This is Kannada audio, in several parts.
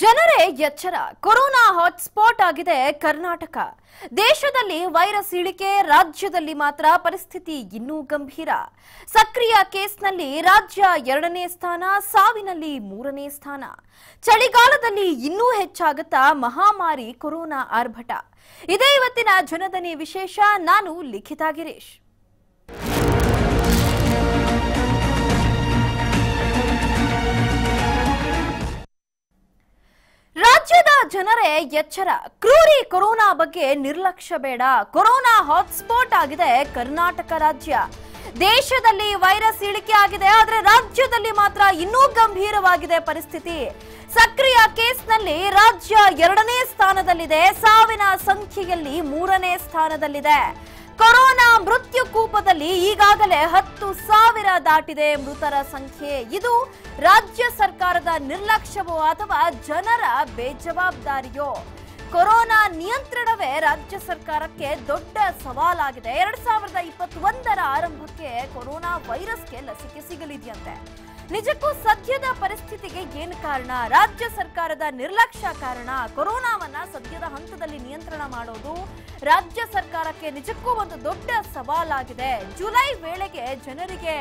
ಜನರೇ ಎಚ್ಚರ ಕೊರೋನಾ ಹಾಟ್ಸ್ಪಾಟ್ ಆಗಿದೆ ಕರ್ನಾಟಕ ದೇಶದಲ್ಲಿ ವೈರಸ್ ಇಳಿಕೆ ರಾಜ್ಯದಲ್ಲಿ ಮಾತ್ರ ಪರಿಸ್ಥಿತಿ ಇನ್ನೂ ಗಂಭೀರ ಸಕ್ರಿಯ ಕೇಸ್ನಲ್ಲಿ ರಾಜ್ಯ ಎರಡನೇ ಸ್ಥಾನ ಸಾವಿನಲ್ಲಿ ಮೂರನೇ ಸ್ಥಾನ ಚಳಿಗಾಲದಲ್ಲಿ ಇನ್ನೂ ಹೆಚ್ಚಾಗುತ್ತಾ ಮಹಾಮಾರಿ ಕೊರೋನಾ ಆರ್ಭಟ ಇದೇ ಇವತ್ತಿನ ಜನದನಿ ವಿಶೇಷ ನಾನು ಲಿಖಿತ ಗಿರೀಶ್ ರಾಜ್ಯದ ಜನರೇ ಎಚ್ಚರ ಕ್ರೂರಿ ಕೊರೋನಾ ಬಗ್ಗೆ ನಿರ್ಲಕ್ಷ್ಯ ಬೇಡ ಕೊರೋನಾ ಹಾಟ್ಸ್ಪಾಟ್ ಆಗಿದೆ ಕರ್ನಾಟಕ ರಾಜ್ಯ ದೇಶದಲ್ಲಿ ವೈರಸ್ ಇಳಿಕೆ ಆಗಿದೆ ಆದರೆ ರಾಜ್ಯದಲ್ಲಿ ಮಾತ್ರ ಇನ್ನೂ ಗಂಭೀರವಾಗಿದೆ ಪರಿಸ್ಥಿತಿ ಸಕ್ರಿಯ ಕೇಸ್ನಲ್ಲಿ ರಾಜ್ಯ ಎರಡನೇ ಸ್ಥಾನದಲ್ಲಿದೆ ಸಾವಿನ ಸಂಖ್ಯೆಯಲ್ಲಿ ಮೂರನೇ ಸ್ಥಾನದಲ್ಲಿದೆ ಕೊರೋನಾ ಮೃತ್ಯು ಕೂಪದಲ್ಲಿ ಈಗಾಗಲೇ ಹತ್ತು ಸಾವಿರ ದಾಟಿದೆ ಮೃತರ ಸಂಖ್ಯೆ ಇದು ರಾಜ್ಯ ಸರ್ಕಾರದ ನಿರ್ಲಕ್ಷ್ಯವೋ ಅಥವಾ ಜನರ ಬೇಜವಾಬ್ದಾರಿಯೋ ಕೊರೋನಾ ನಿಯಂತ್ರಣವೇ ರಾಜ್ಯ ಸರ್ಕಾರಕ್ಕೆ ದೊಡ್ಡ ಸವಾಲಾಗಿದೆ ಎರಡ್ ಸಾವಿರದ ಇಪ್ಪತ್ತೊಂದರ ಆರಂಭಕ್ಕೆ ಕೊರೋನಾ ವೈರಸ್ಗೆ ಲಸಿಕೆ ಸಿಗಲಿದೆಯಂತೆ ನಿಜಕ್ಕೂ ಸದ್ಯದ ಪರಿಸ್ಥಿತಿಗೆ ಏನು ಕಾರಣ ರಾಜ್ಯ ಸರ್ಕಾರದ ನಿರ್ಲಕ್ಷ್ಯ ಕಾರಣ ಕೊರೋನಾವನ್ನ ಸದ್ಯದ ಹಂತದಲ್ಲಿ ನಿಯಂತ್ರಣ ಮಾಡೋದು ರಾಜ್ಯ ಸರ್ಕಾರಕ್ಕೆ ನಿಜಕ್ಕೂ ಒಂದು ದೊಡ್ಡ ಸವಾಲಾಗಿದೆ ಜುಲೈ ವೇಳೆಗೆ ಜನರಿಗೆ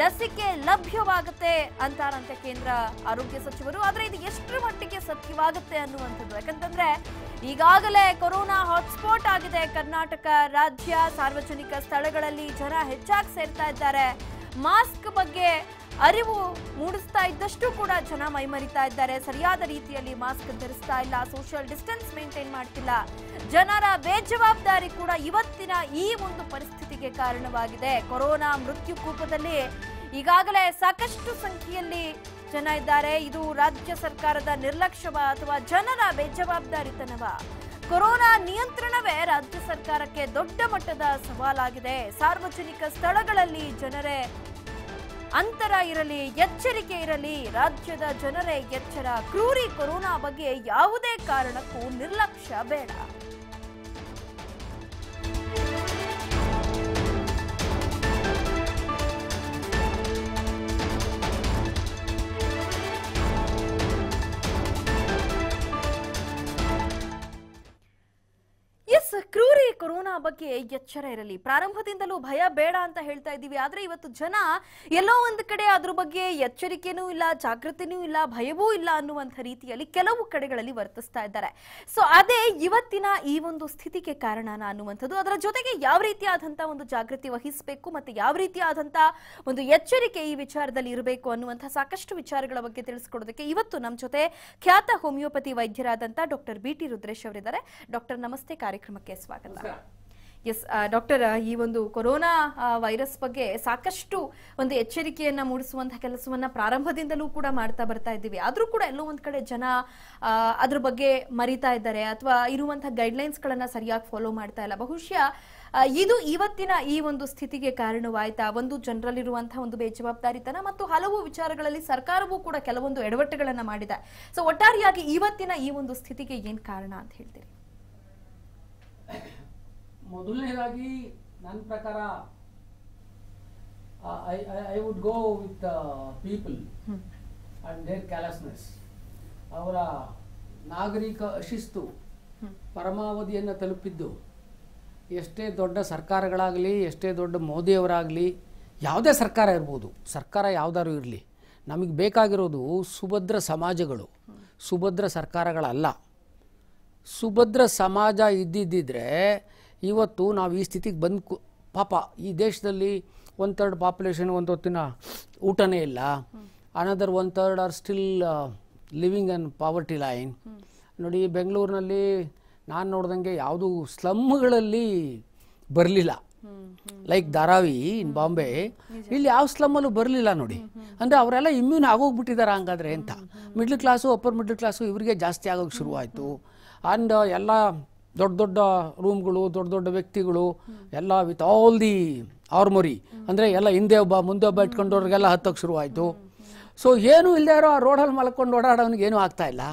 ಲಸಿಕೆ ಲಭ್ಯವಾಗುತ್ತೆ ಅಂತಾರಂತೆ ಕೇಂದ್ರ ಆರೋಗ್ಯ ಸಚಿವರು ಆದರೆ ಇದು ಎಷ್ಟರ ಮಟ್ಟಿಗೆ ಸತ್ಯವಾಗುತ್ತೆ ಅನ್ನುವಂಥದ್ದು ಯಾಕಂತಂದ್ರೆ ಈಗಾಗಲೇ ಕೊರೋನಾ ಹಾಟ್ಸ್ಪಾಟ್ ಆಗಿದೆ ಕರ್ನಾಟಕ ರಾಜ್ಯ ಸಾರ್ವಜನಿಕ ಸ್ಥಳಗಳಲ್ಲಿ ಜನ ಹೆಚ್ಚಾಗಿ ಸೇರ್ತಾ ಇದ್ದಾರೆ ಮಾಸ್ಕ್ ಬಗ್ಗೆ ಅರಿವು ಮೂಡಿಸ್ತಾ ಇದ್ದಷ್ಟು ಕೂಡ ಜನ ಮೈಮರಿತಾ ಇದ್ದಾರೆ ಸರಿಯಾದ ರೀತಿಯಲ್ಲಿ ಮಾಸ್ಕ್ ಧರಿಸ್ತಾ ಇಲ್ಲ ಸೋಷಿಯಲ್ ಡಿಸ್ಟೆನ್ಸ್ ಮೇಂಟೈನ್ ಮಾಡ್ತಿಲ್ಲ ಜನರ ಬೇಜವಾಬ್ದಾರಿ ಕೂಡ ಇವತ್ತಿನ ಈ ಒಂದು ಪರಿಸ್ಥಿತಿಗೆ ಕಾರಣವಾಗಿದೆ ಕೊರೋನಾ ಮೃತ್ಯು ಕೂಪದಲ್ಲಿ ಈಗಾಗಲೇ ಸಾಕಷ್ಟು ಸಂಖ್ಯೆಯಲ್ಲಿ ಜನ ಇದ್ದಾರೆ ಇದು ರಾಜ್ಯ ಸರ್ಕಾರದ ನಿರ್ಲಕ್ಷ್ಯವ ಅಥವಾ ಜನರ ಬೇಜವಾಬ್ದಾರಿತನವ ಕೊರೋನಾ ನಿಯಂತ್ರಣವೇ ರಾಜ್ಯ ಸರ್ಕಾರಕ್ಕೆ ದೊಡ್ಡ ಮಟ್ಟದ ಸವಾಲಾಗಿದೆ ಸಾರ್ವಜನಿಕ ಸ್ಥಳಗಳಲ್ಲಿ ಜನರೇ ಅಂತರ ಇರಲಿ ಎಚ್ಚರಿಕೆ ಇರಲಿ ರಾಜ್ಯದ ಜನರೇ ಎಚ್ಚರ ಕ್ರೂರಿ ಕೊರೋನಾ ಬಗ್ಗೆ ಯಾವುದೇ ಕಾರಣಕ್ಕೂ ನಿರ್ಲಕ್ಷ್ಯ ಬೇಡ ಕೊರೋನಾ ಬಗ್ಗೆ ಎಚ್ಚರ ಇರಲಿ ಪ್ರಾರಂಭದಿಂದಲೂ ಭಯ ಬೇಡ ಅಂತ ಹೇಳ್ತಾ ಇದ್ದೀವಿ ಆದರೆ ಇವತ್ತು ಜನ ಎಲ್ಲೋ ಒಂದು ಕಡೆ ಅದ್ರ ಬಗ್ಗೆ ಎಚ್ಚರಿಕೆನೂ ಇಲ್ಲ ಜಾಗೃತಿನೂ ಇಲ್ಲ ಭಯವೂ ಇಲ್ಲ ಅನ್ನುವಂಥ ರೀತಿಯಲ್ಲಿ ಕೆಲವು ಕಡೆಗಳಲ್ಲಿ ವರ್ತಿಸ್ತಾ ಇದ್ದಾರೆ ಸೊ ಅದೇ ಇವತ್ತಿನ ಈ ಒಂದು ಸ್ಥಿತಿಗೆ ಕಾರಣನ ಅನ್ನುವಂಥದ್ದು ಅದರ ಜೊತೆಗೆ ಯಾವ ರೀತಿಯಾದಂಥ ಒಂದು ಜಾಗೃತಿ ವಹಿಸಬೇಕು ಮತ್ತು ಯಾವ ರೀತಿಯಾದಂಥ ಒಂದು ಎಚ್ಚರಿಕೆ ಈ ವಿಚಾರದಲ್ಲಿ ಇರಬೇಕು ಅನ್ನುವಂಥ ಸಾಕಷ್ಟು ವಿಚಾರಗಳ ಬಗ್ಗೆ ತಿಳಿಸ್ಕೊಡೋದಕ್ಕೆ ಇವತ್ತು ನಮ್ಮ ಜೊತೆ ಖ್ಯಾತ ಹೋಮಿಯೋಪತಿ ವೈದ್ಯರಾದಂಥ ಡಾಕ್ಟರ್ ಬಿ ಟಿ ರುದ್ರೇಶ್ ಅವರಿದ್ದಾರೆ ಡಾಕ್ಟರ್ ನಮಸ್ತೆ ಕಾರ್ಯಕ್ರಮಕ್ಕೆ ಸ್ವಾಗತ ಎಸ್ ಡಾಕ್ಟರ್ ಈ ಒಂದು ಕೊರೋನಾ ವೈರಸ್ ಬಗ್ಗೆ ಸಾಕಷ್ಟು ಒಂದು ಎಚ್ಚರಿಕೆಯನ್ನ ಮೂಡಿಸುವಂತಹ ಕೆಲಸವನ್ನ ಪ್ರಾರಂಭದಿಂದಲೂ ಕೂಡ ಮಾಡ್ತಾ ಬರ್ತಾ ಇದ್ದೀವಿ ಆದರೂ ಕೂಡ ಎಲ್ಲೋ ಒಂದ್ ಕಡೆ ಜನ ಅದ್ರ ಬಗ್ಗೆ ಮರಿತಾ ಇದ್ದಾರೆ ಅಥವಾ ಇರುವಂತಹ ಗೈಡ್ಲೈನ್ಸ್ ಗಳನ್ನ ಸರಿಯಾಗಿ ಫಾಲೋ ಮಾಡ್ತಾ ಇಲ್ಲ ಬಹುಶಃ ಇದು ಇವತ್ತಿನ ಈ ಒಂದು ಸ್ಥಿತಿಗೆ ಕಾರಣವಾಯ್ತಾ ಒಂದು ಜನರಲ್ಲಿರುವಂತಹ ಒಂದು ಬೇಜವಾಬ್ದಾರಿತನ ಮತ್ತು ಹಲವು ವಿಚಾರಗಳಲ್ಲಿ ಸರ್ಕಾರವೂ ಕೂಡ ಕೆಲವೊಂದು ಎಡವಟ್ಟುಗಳನ್ನ ಮಾಡಿದೆ ಸೊ ಒಟ್ಟಾರೆಯಾಗಿ ಇವತ್ತಿನ ಈ ಒಂದು ಸ್ಥಿತಿಗೆ ಏನ್ ಕಾರಣ ಅಂತ ಹೇಳ್ತೀರಿ ಮೊದಲನೇದಾಗಿ ನನ್ನ ಪ್ರಕಾರ I I would go with people and their callousness ಅವರ ನಾಗರಿಕ ಅಶಿಸ್ತು ಪರಮಾವಧಿಯನ್ನು ತಲುಪಿದ್ದು ಎಷ್ಟೇ ದೊಡ್ಡ ಸರ್ಕಾರಗಳಾಗಲಿ ಎಷ್ಟೇ ದೊಡ್ಡ ಮೋದಿಯವರಾಗಲಿ ಯಾವುದೇ ಸರ್ಕಾರ ಇರ್ಬೋದು ಸರ್ಕಾರ ಯಾವ್ದಾದ್ರು ಇರಲಿ ನಮಗೆ ಬೇಕಾಗಿರೋದು ಸುಭದ್ರ ಸಮಾಜಗಳು ಸುಭದ್ರ ಸರ್ಕಾರಗಳಲ್ಲ ಸುಭದ್ರ ಸಮಾಜ ಇದ್ದಿದ್ದರೆ ಇವತ್ತು ನಾವು ಈ ಸ್ಥಿತಿಗೆ ಬಂದು ಪಾಪ ಈ ದೇಶದಲ್ಲಿ ಒನ್ ತರ್ಡ್ ಪಾಪ್ಯುಲೇಷನ್ ಒಂದು ಹೊತ್ತಿನ ಊಟನೇ ಇಲ್ಲ another one third are still living and poverty line ನೋಡಿ ಬೆಂಗಳೂರಿನಲ್ಲಿ ನಾನು ನೋಡ್ದಂಗೆ ಯಾವುದು ಸ್ಲಮ್ಗಳಲ್ಲಿ ಬರಲಿಲ್ಲ ಲೈಕ್ ಧಾರಾವಿ ಇನ್ ಬಾಂಬೆ ಇಲ್ಲಿ ಯಾವ ಸ್ಲಮ್ಮಲ್ಲೂ ಬರಲಿಲ್ಲ ನೋಡಿ ಅಂದರೆ ಅವರೆಲ್ಲ ಇಮ್ಯೂನ್ ಆಗೋಗ್ಬಿಟ್ಟಿದ್ದಾರೆ ಹಂಗಾದ್ರೆ ಅಂತ middle class upper middle class ಇವರಿಗೆ ಜಾಸ್ತಿ ಆಗೋಕ್ಕೆ ಶುರುವಾಯಿತು ಆ್ಯಂಡ್ uh, ಎಲ್ಲ ದೊಡ್ಡ ದೊಡ್ಡ ರೂಮ್ಗಳು ದೊಡ್ಡ ದೊಡ್ಡ ವ್ಯಕ್ತಿಗಳು ಎಲ್ಲ ವಿತ್ ಆಲ್ ದಿ ಆರ್ಮೊರಿ ಅಂದರೆ ಎಲ್ಲ ಹಿಂದೆ ಒಬ್ಬ ಮುಂದೆ ಒಬ್ಬ ಇಟ್ಕೊಂಡವ್ರಿಗೆಲ್ಲ ಹತ್ತಕ್ಕೆ ಶುರುವಾಯಿತು ಸೊ ಏನೂ ಇಲ್ಲದೆ ಇರೋ ಆ ರೋಡಲ್ಲಿ ಮಲ್ಕೊಂಡು ಓಡಾಡೋನಿಗೆ ಏನೂ ಆಗ್ತಾ ಇಲ್ಲ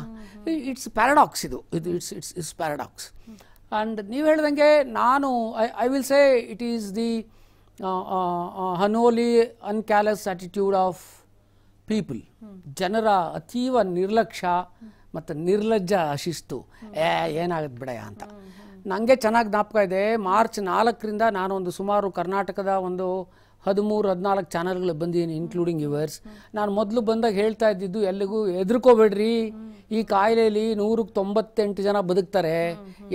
ಇಟ್ಸ್ ಪ್ಯಾರಡಾಕ್ಸ್ ಇದು ಇದು it's it's it's paradox and ನೀವು ಹೇಳ್ದಂಗೆ ನಾನು I I will say it is the unholy and callous attitude of people ಜನರ ಅತೀವ ನಿರ್ಲಕ್ಷ್ಯ ಮತ್ತು ನಿರ್ಲಜ್ಜ ಶಿಸ್ತು ಏ ಏನಾಗುತ್ತೆ ಬಿಡಯ ಅಂತ ನನಗೆ ಚೆನ್ನಾಗಿ ಜ್ಞಾಪಕ ಇದೆ ಮಾರ್ಚ್ ನಾಲ್ಕರಿಂದ ನಾನೊಂದು ಸುಮಾರು ಕರ್ನಾಟಕದ ಒಂದು ಹದಿಮೂರು ಹದಿನಾಲ್ಕು ಚಾನಲ್ಗಳು ಬಂದಿದ್ದೀನಿ ಇನ್ಕ್ಲೂಡಿಂಗ್ ಯುವರ್ಸ್ ನಾನು ಮೊದಲು ಬಂದಾಗ ಹೇಳ್ತಾ ಇದ್ದಿದ್ದು ಎಲ್ಲಿಗೂ ಹೆದರ್ಕೋಬೇಡ್ರಿ ಈ ಕಾಯಿಲೆಯಲ್ಲಿ ನೂರಕ್ಕೆ ತೊಂಬತ್ತೆಂಟು ಜನ ಬದುಕ್ತಾರೆ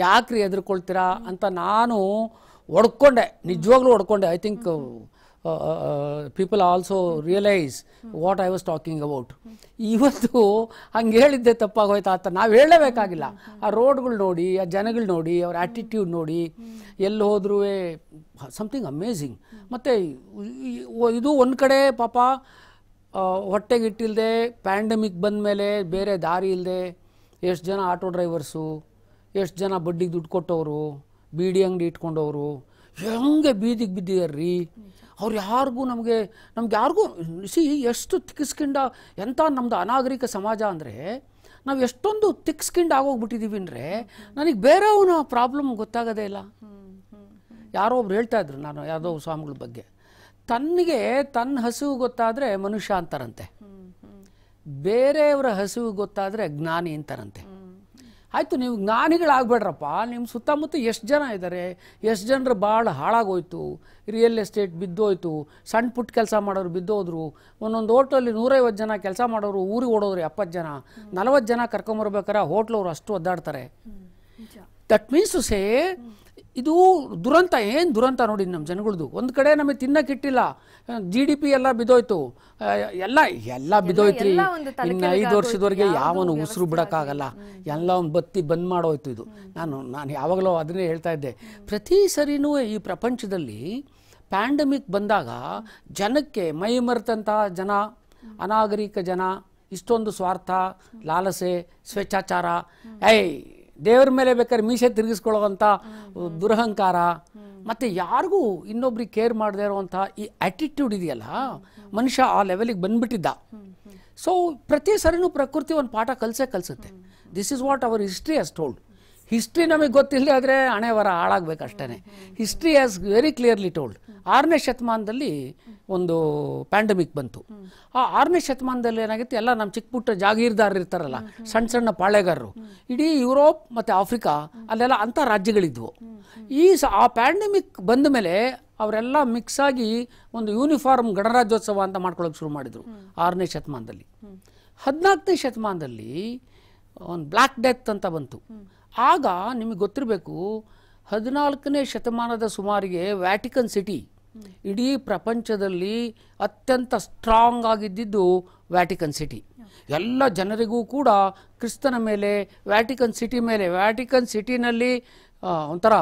ಯಾಕ್ರಿ ಹೆದರ್ಕೊಳ್ತೀರಾ ಅಂತ ನಾನು ಒಡ್ಕೊಂಡೆ ನಿಜವಾಗ್ಲೂ ಒಡ್ಕೊಂಡೆ I think people also realise what I was talking about ಇವತ್ತು ಹಂಗೆ ಹೇಳಿದ್ದೆ ತಪ್ಪಾಗೋಯ್ತಾ ಆತ ನಾವು ಹೇಳಲೇಬೇಕಾಗಿಲ್ಲ ಆ ರೋಡ್ಗಳು ನೋಡಿ ಆ ಜನಗಳು ನೋಡಿ ಅವ್ರ ಆ್ಯಟಿಟ್ಯೂಡ್ ನೋಡಿ ಎಲ್ಲಿ ಹೋದ್ರೂ ಸಮಥಿಂಗ್ ಅಮೇಝಿಂಗ್ ಮತ್ತು ಇದು ಒಂದು ಕಡೆ ಪಾಪ ಹೊಟ್ಟೆಗೆ ಪ್ಯಾಂಡಮಿಕ್ ಬಂದ ಮೇಲೆ ಬೇರೆ ದಾರಿ ಇಲ್ಲದೆ ಎಷ್ಟು ಜನ ಆಟೋ ಡ್ರೈವರ್ಸು ಎಷ್ಟು ಜನ ಬಡ್ಡಿಗೆ ದುಡ್ಡು ಕೊಟ್ಟವರು ಬೀಡಿ ಅಂಗಡಿ ಇಟ್ಕೊಂಡವರು ಹೆಂಗೆ ಬೀದಿಗೆ ಬಿದ್ದಿದ್ದಾರೆ ರೀ ಅವ್ರು ಯಾರಿಗೂ ನಮಗೆ ನಮ್ಗೆ ಯಾರಿಗೂ ಸಿ ಎಷ್ಟು ತಿಕ್ಕಿಸ್ಕೊಂಡ ಎಂಥ ನಮ್ಮದು ಅನಾಗರಿಕ ಸಮಾಜ ಅಂದರೆ ನಾವು ಎಷ್ಟೊಂದು ತಿಕ್ಸ್ಕೊಂಡು ಆಗೋಗ್ಬಿಟ್ಟಿದ್ದೀವಿ ಅಂದರೆ ನನಗೆ ಬೇರೆಯವನ ಪ್ರಾಬ್ಲಮ್ ಗೊತ್ತಾಗೋದೇ ಇಲ್ಲ ಯಾರೋ ಒಬ್ರು ಹೇಳ್ತಾ ಇದ್ರು ನಾನು ಯಾವುದೋ ಸ್ವಾಮಿಗಳ ಬಗ್ಗೆ ತನ್ನಿಗೆ ತನ್ನ ಹಸಿವು ಗೊತ್ತಾದರೆ ಮನುಷ್ಯ ಅಂತಾರಂತೆ ಬೇರೆಯವರ ಹಸಿವು ಗೊತ್ತಾದರೆ ಜ್ಞಾನಿ ಅಂತಾರಂತೆ ಆಯಿತು ನೀವು ಜ್ಞಾನಿಗಳಾಗಬೇಡ್ರಪ್ಪ ನಿಮ್ಮ ಸುತ್ತಮುತ್ತ ಎಷ್ಟು ಜನ ಇದ್ದಾರೆ ಎಷ್ಟು ಜನರು ಭಾಳ ಹಾಳಾಗೋಯ್ತು ರಿಯಲ್ ಎಸ್ಟೇಟ್ ಬಿದ್ದೋಯ್ತು ಸಣ್ಣ ಪುಟ್ಟ ಕೆಲಸ ಮಾಡೋರು ಬಿದ್ದೋದ್ರು ಒಂದೊಂದು ಹೋಟ್ಲಲ್ಲಿ ನೂರೈವತ್ತು ಜನ ಕೆಲಸ ಮಾಡೋರು ಊರಿಗೆ ಓಡೋರು ಎಪ್ಪತ್ತು ಜನ ನಲವತ್ತು ಜನ ಕರ್ಕೊಂಬರ್ಬೇಕಾರೆ ಹೋಟ್ಲವ್ರು ಅಷ್ಟು ಒದ್ದಾಡ್ತಾರೆ ದಟ್ ಮೀನ್ಸ್ ಸೇ ಇದು ದುರಂತ ಏನು ದುರಂತ ನೋಡಿ ನಮ್ಮ ಜನಗಳದು ಒಂದು ಕಡೆ ನಮಗೆ ತಿನ್ನಕ್ಕೆ ಜಿ ಡಿ ಪಿ ಎಲ್ಲ ಬಿದ್ದೋಯ್ತು ಎಲ್ಲ ಎಲ್ಲ ಬಿದ್ದೋಯ್ತು ಇನ್ನು ಐದು ವರ್ಷದವರೆಗೆ ಯಾವನು ಉಸಿರು ಬಿಡೋಕ್ಕಾಗಲ್ಲ ಎಲ್ಲ ಒಂದು ಬತ್ತಿ ಬಂದ್ ಮಾಡೋಯ್ತು ಇದು ನಾನು ನಾನು ಯಾವಾಗಲೂ ಅದನ್ನೇ ಹೇಳ್ತಾ ಇದ್ದೆ ಪ್ರತಿ ಸರಿನೂ ಈ ಪ್ರಪಂಚದಲ್ಲಿ ಪ್ಯಾಂಡಮಿಕ್ ಬಂದಾಗ ಜನಕ್ಕೆ ಮೈ ಮರೆತಂಥ ಜನ ಅನಾಗರಿಕ ಜನ ಇಷ್ಟೊಂದು ಸ್ವಾರ್ಥ ಲಾಲಸೆ ಸ್ವೇಚ್ಛಾಚಾರ ಏಯ್ ದೇವ್ರ ಮೇಲೆ ಬೇಕಾದ್ರೆ ಮೀಸೆ ತಿರುಗಿಸ್ಕೊಳ್ಳೋವಂಥ ದುರಹಂಕಾರ ಮತ್ತು ಯಾರಿಗೂ ಇನ್ನೊಬ್ರಿಗೆ ಕೇರ್ ಮಾಡದೇ ಇರುವಂಥ ಈ ಆ್ಯಟಿಟ್ಯೂಡ್ ಇದೆಯಲ್ಲ ಮನುಷ್ಯ ಆ ಲೆವೆಲಿಗೆ ಬಂದ್ಬಿಟ್ಟಿದ್ದ ಸೊ ಪ್ರತಿ ಸರಿನೂ ಪ್ರಕೃತಿ ಒಂದು ಪಾಠ ಕಲಸೇ ಕಲಿಸುತ್ತೆ this is what our history has told history ನಮಗೆ ಗೊತ್ತಿಲ್ಲ ಆದರೆ ಹಣೆ ವರ ಹಾಳಾಗಬೇಕಷ್ಟೇ history has very clearly told ಆರನೇ ಶತಮಾನದಲ್ಲಿ ಒಂದು ಪ್ಯಾಂಡಮಿಕ್ ಬಂತು ಆ ಆರನೇ ಶತಮಾನದಲ್ಲಿ ಏನಾಗಿತ್ತು ಎಲ್ಲ ನಮ್ಮ ಚಿಕ್ಕ ಪುಟ್ಟ ಜಾಗೀರ್ದಾರರು ಇರ್ತಾರಲ್ಲ ಸಣ್ಣ ಸಣ್ಣ ಪಾಳೆಗಾರರು ಇಡೀ ಯುರೋಪ್ ಮತ್ತು ಆಫ್ರಿಕಾ ಅಲ್ಲೆಲ್ಲ ಅಂಥ ರಾಜ್ಯಗಳಿದ್ವು ಈ ಸ ಆ ಪ್ಯಾಂಡಮಿಕ್ ಬಂದ ಮೇಲೆ ಅವರೆಲ್ಲ ಮಿಕ್ಸ್ ಆಗಿ ಒಂದು ಯೂನಿಫಾರ್ಮ್ ಗಣರಾಜ್ಯೋತ್ಸವ ಅಂತ ಮಾಡ್ಕೊಳ್ಳೋಕೆ ಶುರು ಮಾಡಿದರು ಆರನೇ ಶತಮಾನದಲ್ಲಿ ಹದಿನಾಲ್ಕನೇ ಶತಮಾನದಲ್ಲಿ ಒಂದು ಬ್ಲ್ಯಾಕ್ ಡೆತ್ ಅಂತ ಬಂತು ಆಗ ನಿಮಗೆ ಗೊತ್ತಿರಬೇಕು ಹದಿನಾಲ್ಕನೇ ಶತಮಾನದ ಸುಮಾರಿಗೆ ವ್ಯಾಟಿಕನ್ ಸಿಟಿ ಇಡೀ ಪ್ರಪಂಚದಲ್ಲಿ ಅತ್ಯಂತ ಸ್ಟ್ರಾಂಗ್ ಆಗಿದ್ದಿದ್ದು ವ್ಯಾಟಿಕನ್ ಸಿಟಿ ಎಲ್ಲ ಜನರಿಗೂ ಕೂಡ ಕ್ರಿಸ್ತನ ಮೇಲೆ ವ್ಯಾಟಿಕನ್ ಸಿಟಿ ಮೇಲೆ ವ್ಯಾಟಿಕನ್ ಸಿಟಿನಲ್ಲಿ ಒಂಥರ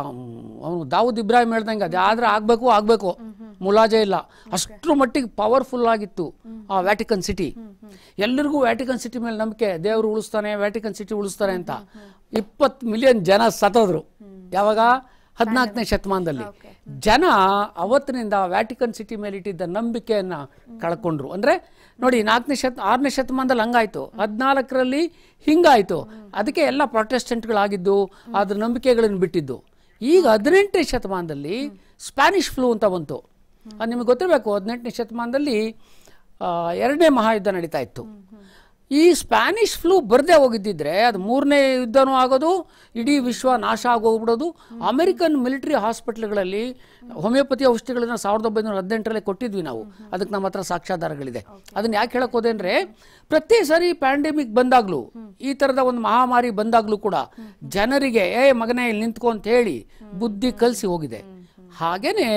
ಅವನು ದಾವೂದ್ ಇಬ್ರಾಹಿಂ ಹೇಳ್ದಂಗೆ ಅದು ಆದರೆ ಆಗಬೇಕು ಆಗಬೇಕು ಮುಲಾಜೆ ಇಲ್ಲ ಅಷ್ಟರ ಮಟ್ಟಿಗೆ ಪವರ್ಫುಲ್ ಆಗಿತ್ತು ಆ ವ್ಯಾಟಿಕನ್ ಸಿಟಿ ಎಲ್ಲರಿಗೂ ವ್ಯಾಟಿಕನ್ ಸಿಟಿ ಮೇಲೆ ನಂಬಿಕೆ ದೇವರು ಉಳಿಸ್ತಾನೆ ವ್ಯಾಟಿಕನ್ ಸಿಟಿ ಉಳಿಸ್ತಾನೆ ಅಂತ ಇಪ್ಪತ್ತು ಮಿಲಿಯನ್ ಜನ ಸತ್ತೋದ್ರು ಯಾವಾಗ ಹದಿನಾಲ್ಕನೇ ಶತಮಾನದಲ್ಲಿ ಜನ ಅವತ್ತಿನಿಂದ ವ್ಯಾಟಿಕನ್ ಸಿಟಿ ಮೇಲೆ ಇಟ್ಟಿದ್ದ ನಂಬಿಕೆಯನ್ನು ಕಳ್ಕೊಂಡ್ರು ಅಂದರೆ ನೋಡಿ ನಾಲ್ಕನೇ ಶತ ಆರನೇ ಶತಮಾನದಲ್ಲಿ ಹಂಗಾಯಿತು ಹದಿನಾಲ್ಕರಲ್ಲಿ ಹಿಂಗಾಯಿತು ಅದಕ್ಕೆ ಎಲ್ಲ ಪ್ರೊಟೆಸ್ಟೆಂಟ್ಗಳಾಗಿದ್ದು ಅದ್ರ ನಂಬಿಕೆಗಳನ್ನು ಬಿಟ್ಟಿದ್ದು ಈಗ ಹದಿನೆಂಟನೇ ಶತಮಾನದಲ್ಲಿ ಸ್ಪ್ಯಾನಿಷ್ ಫ್ಲೂ ಅಂತ ಬಂತು ಅದು ನಿಮಗೆ ಗೊತ್ತಿರಬೇಕು ಹದಿನೆಂಟನೇ ಶತಮಾನದಲ್ಲಿ ಎರಡನೇ ಮಹಾಯುದ್ಧ ನಡೀತಾ ಇತ್ತು ಈ ಸ್ಪ್ಯಾನಿಷ್ ಫ್ಲೂ ಬರದೇ ಹೋಗಿದ್ದಿದ್ರೆ ಅದು ಮೂರನೇ ಯುದ್ಧನೂ ಆಗೋದು ಇಡೀ ವಿಶ್ವ ನಾಶ ಆಗೋಗ್ಬಿಡೋದು ಅಮೆರಿಕನ್ ಮಿಲಿಟರಿ ಹಾಸ್ಪಿಟ್ಲ್ಗಳಲ್ಲಿ ಹೋಮಿಯೋಪತಿ ಔಷಧಿಗಳನ್ನು ಸಾವಿರದ ಒಂಬೈನೂರ ಹದಿನೆಂಟರಲ್ಲೇ ಕೊಟ್ಟಿದ್ವಿ ನಾವು ಅದಕ್ಕೆ ನಮ್ಮ ಹತ್ರ ಸಾಕ್ಷ್ಯಾಧಾರಗಳಿದೆ ಅದನ್ನು ಯಾಕೆ ಹೇಳಕ್ಕೆ ಹೋದೆ ಪ್ರತಿ ಸಾರಿ ಪ್ಯಾಂಡೆಮಿಕ್ ಬಂದಾಗಲೂ ಈ ಥರದ ಒಂದು ಮಹಾಮಾರಿ ಬಂದಾಗಲೂ ಕೂಡ ಜನರಿಗೆ ಏ ಮಗನೇ ಇಲ್ಲಿ ನಿಂತ್ಕೊ ಅಂತ ಹೇಳಿ ಬುದ್ಧಿ ಕಲಸಿ ಹೋಗಿದೆ ಹಾಗೇನೆ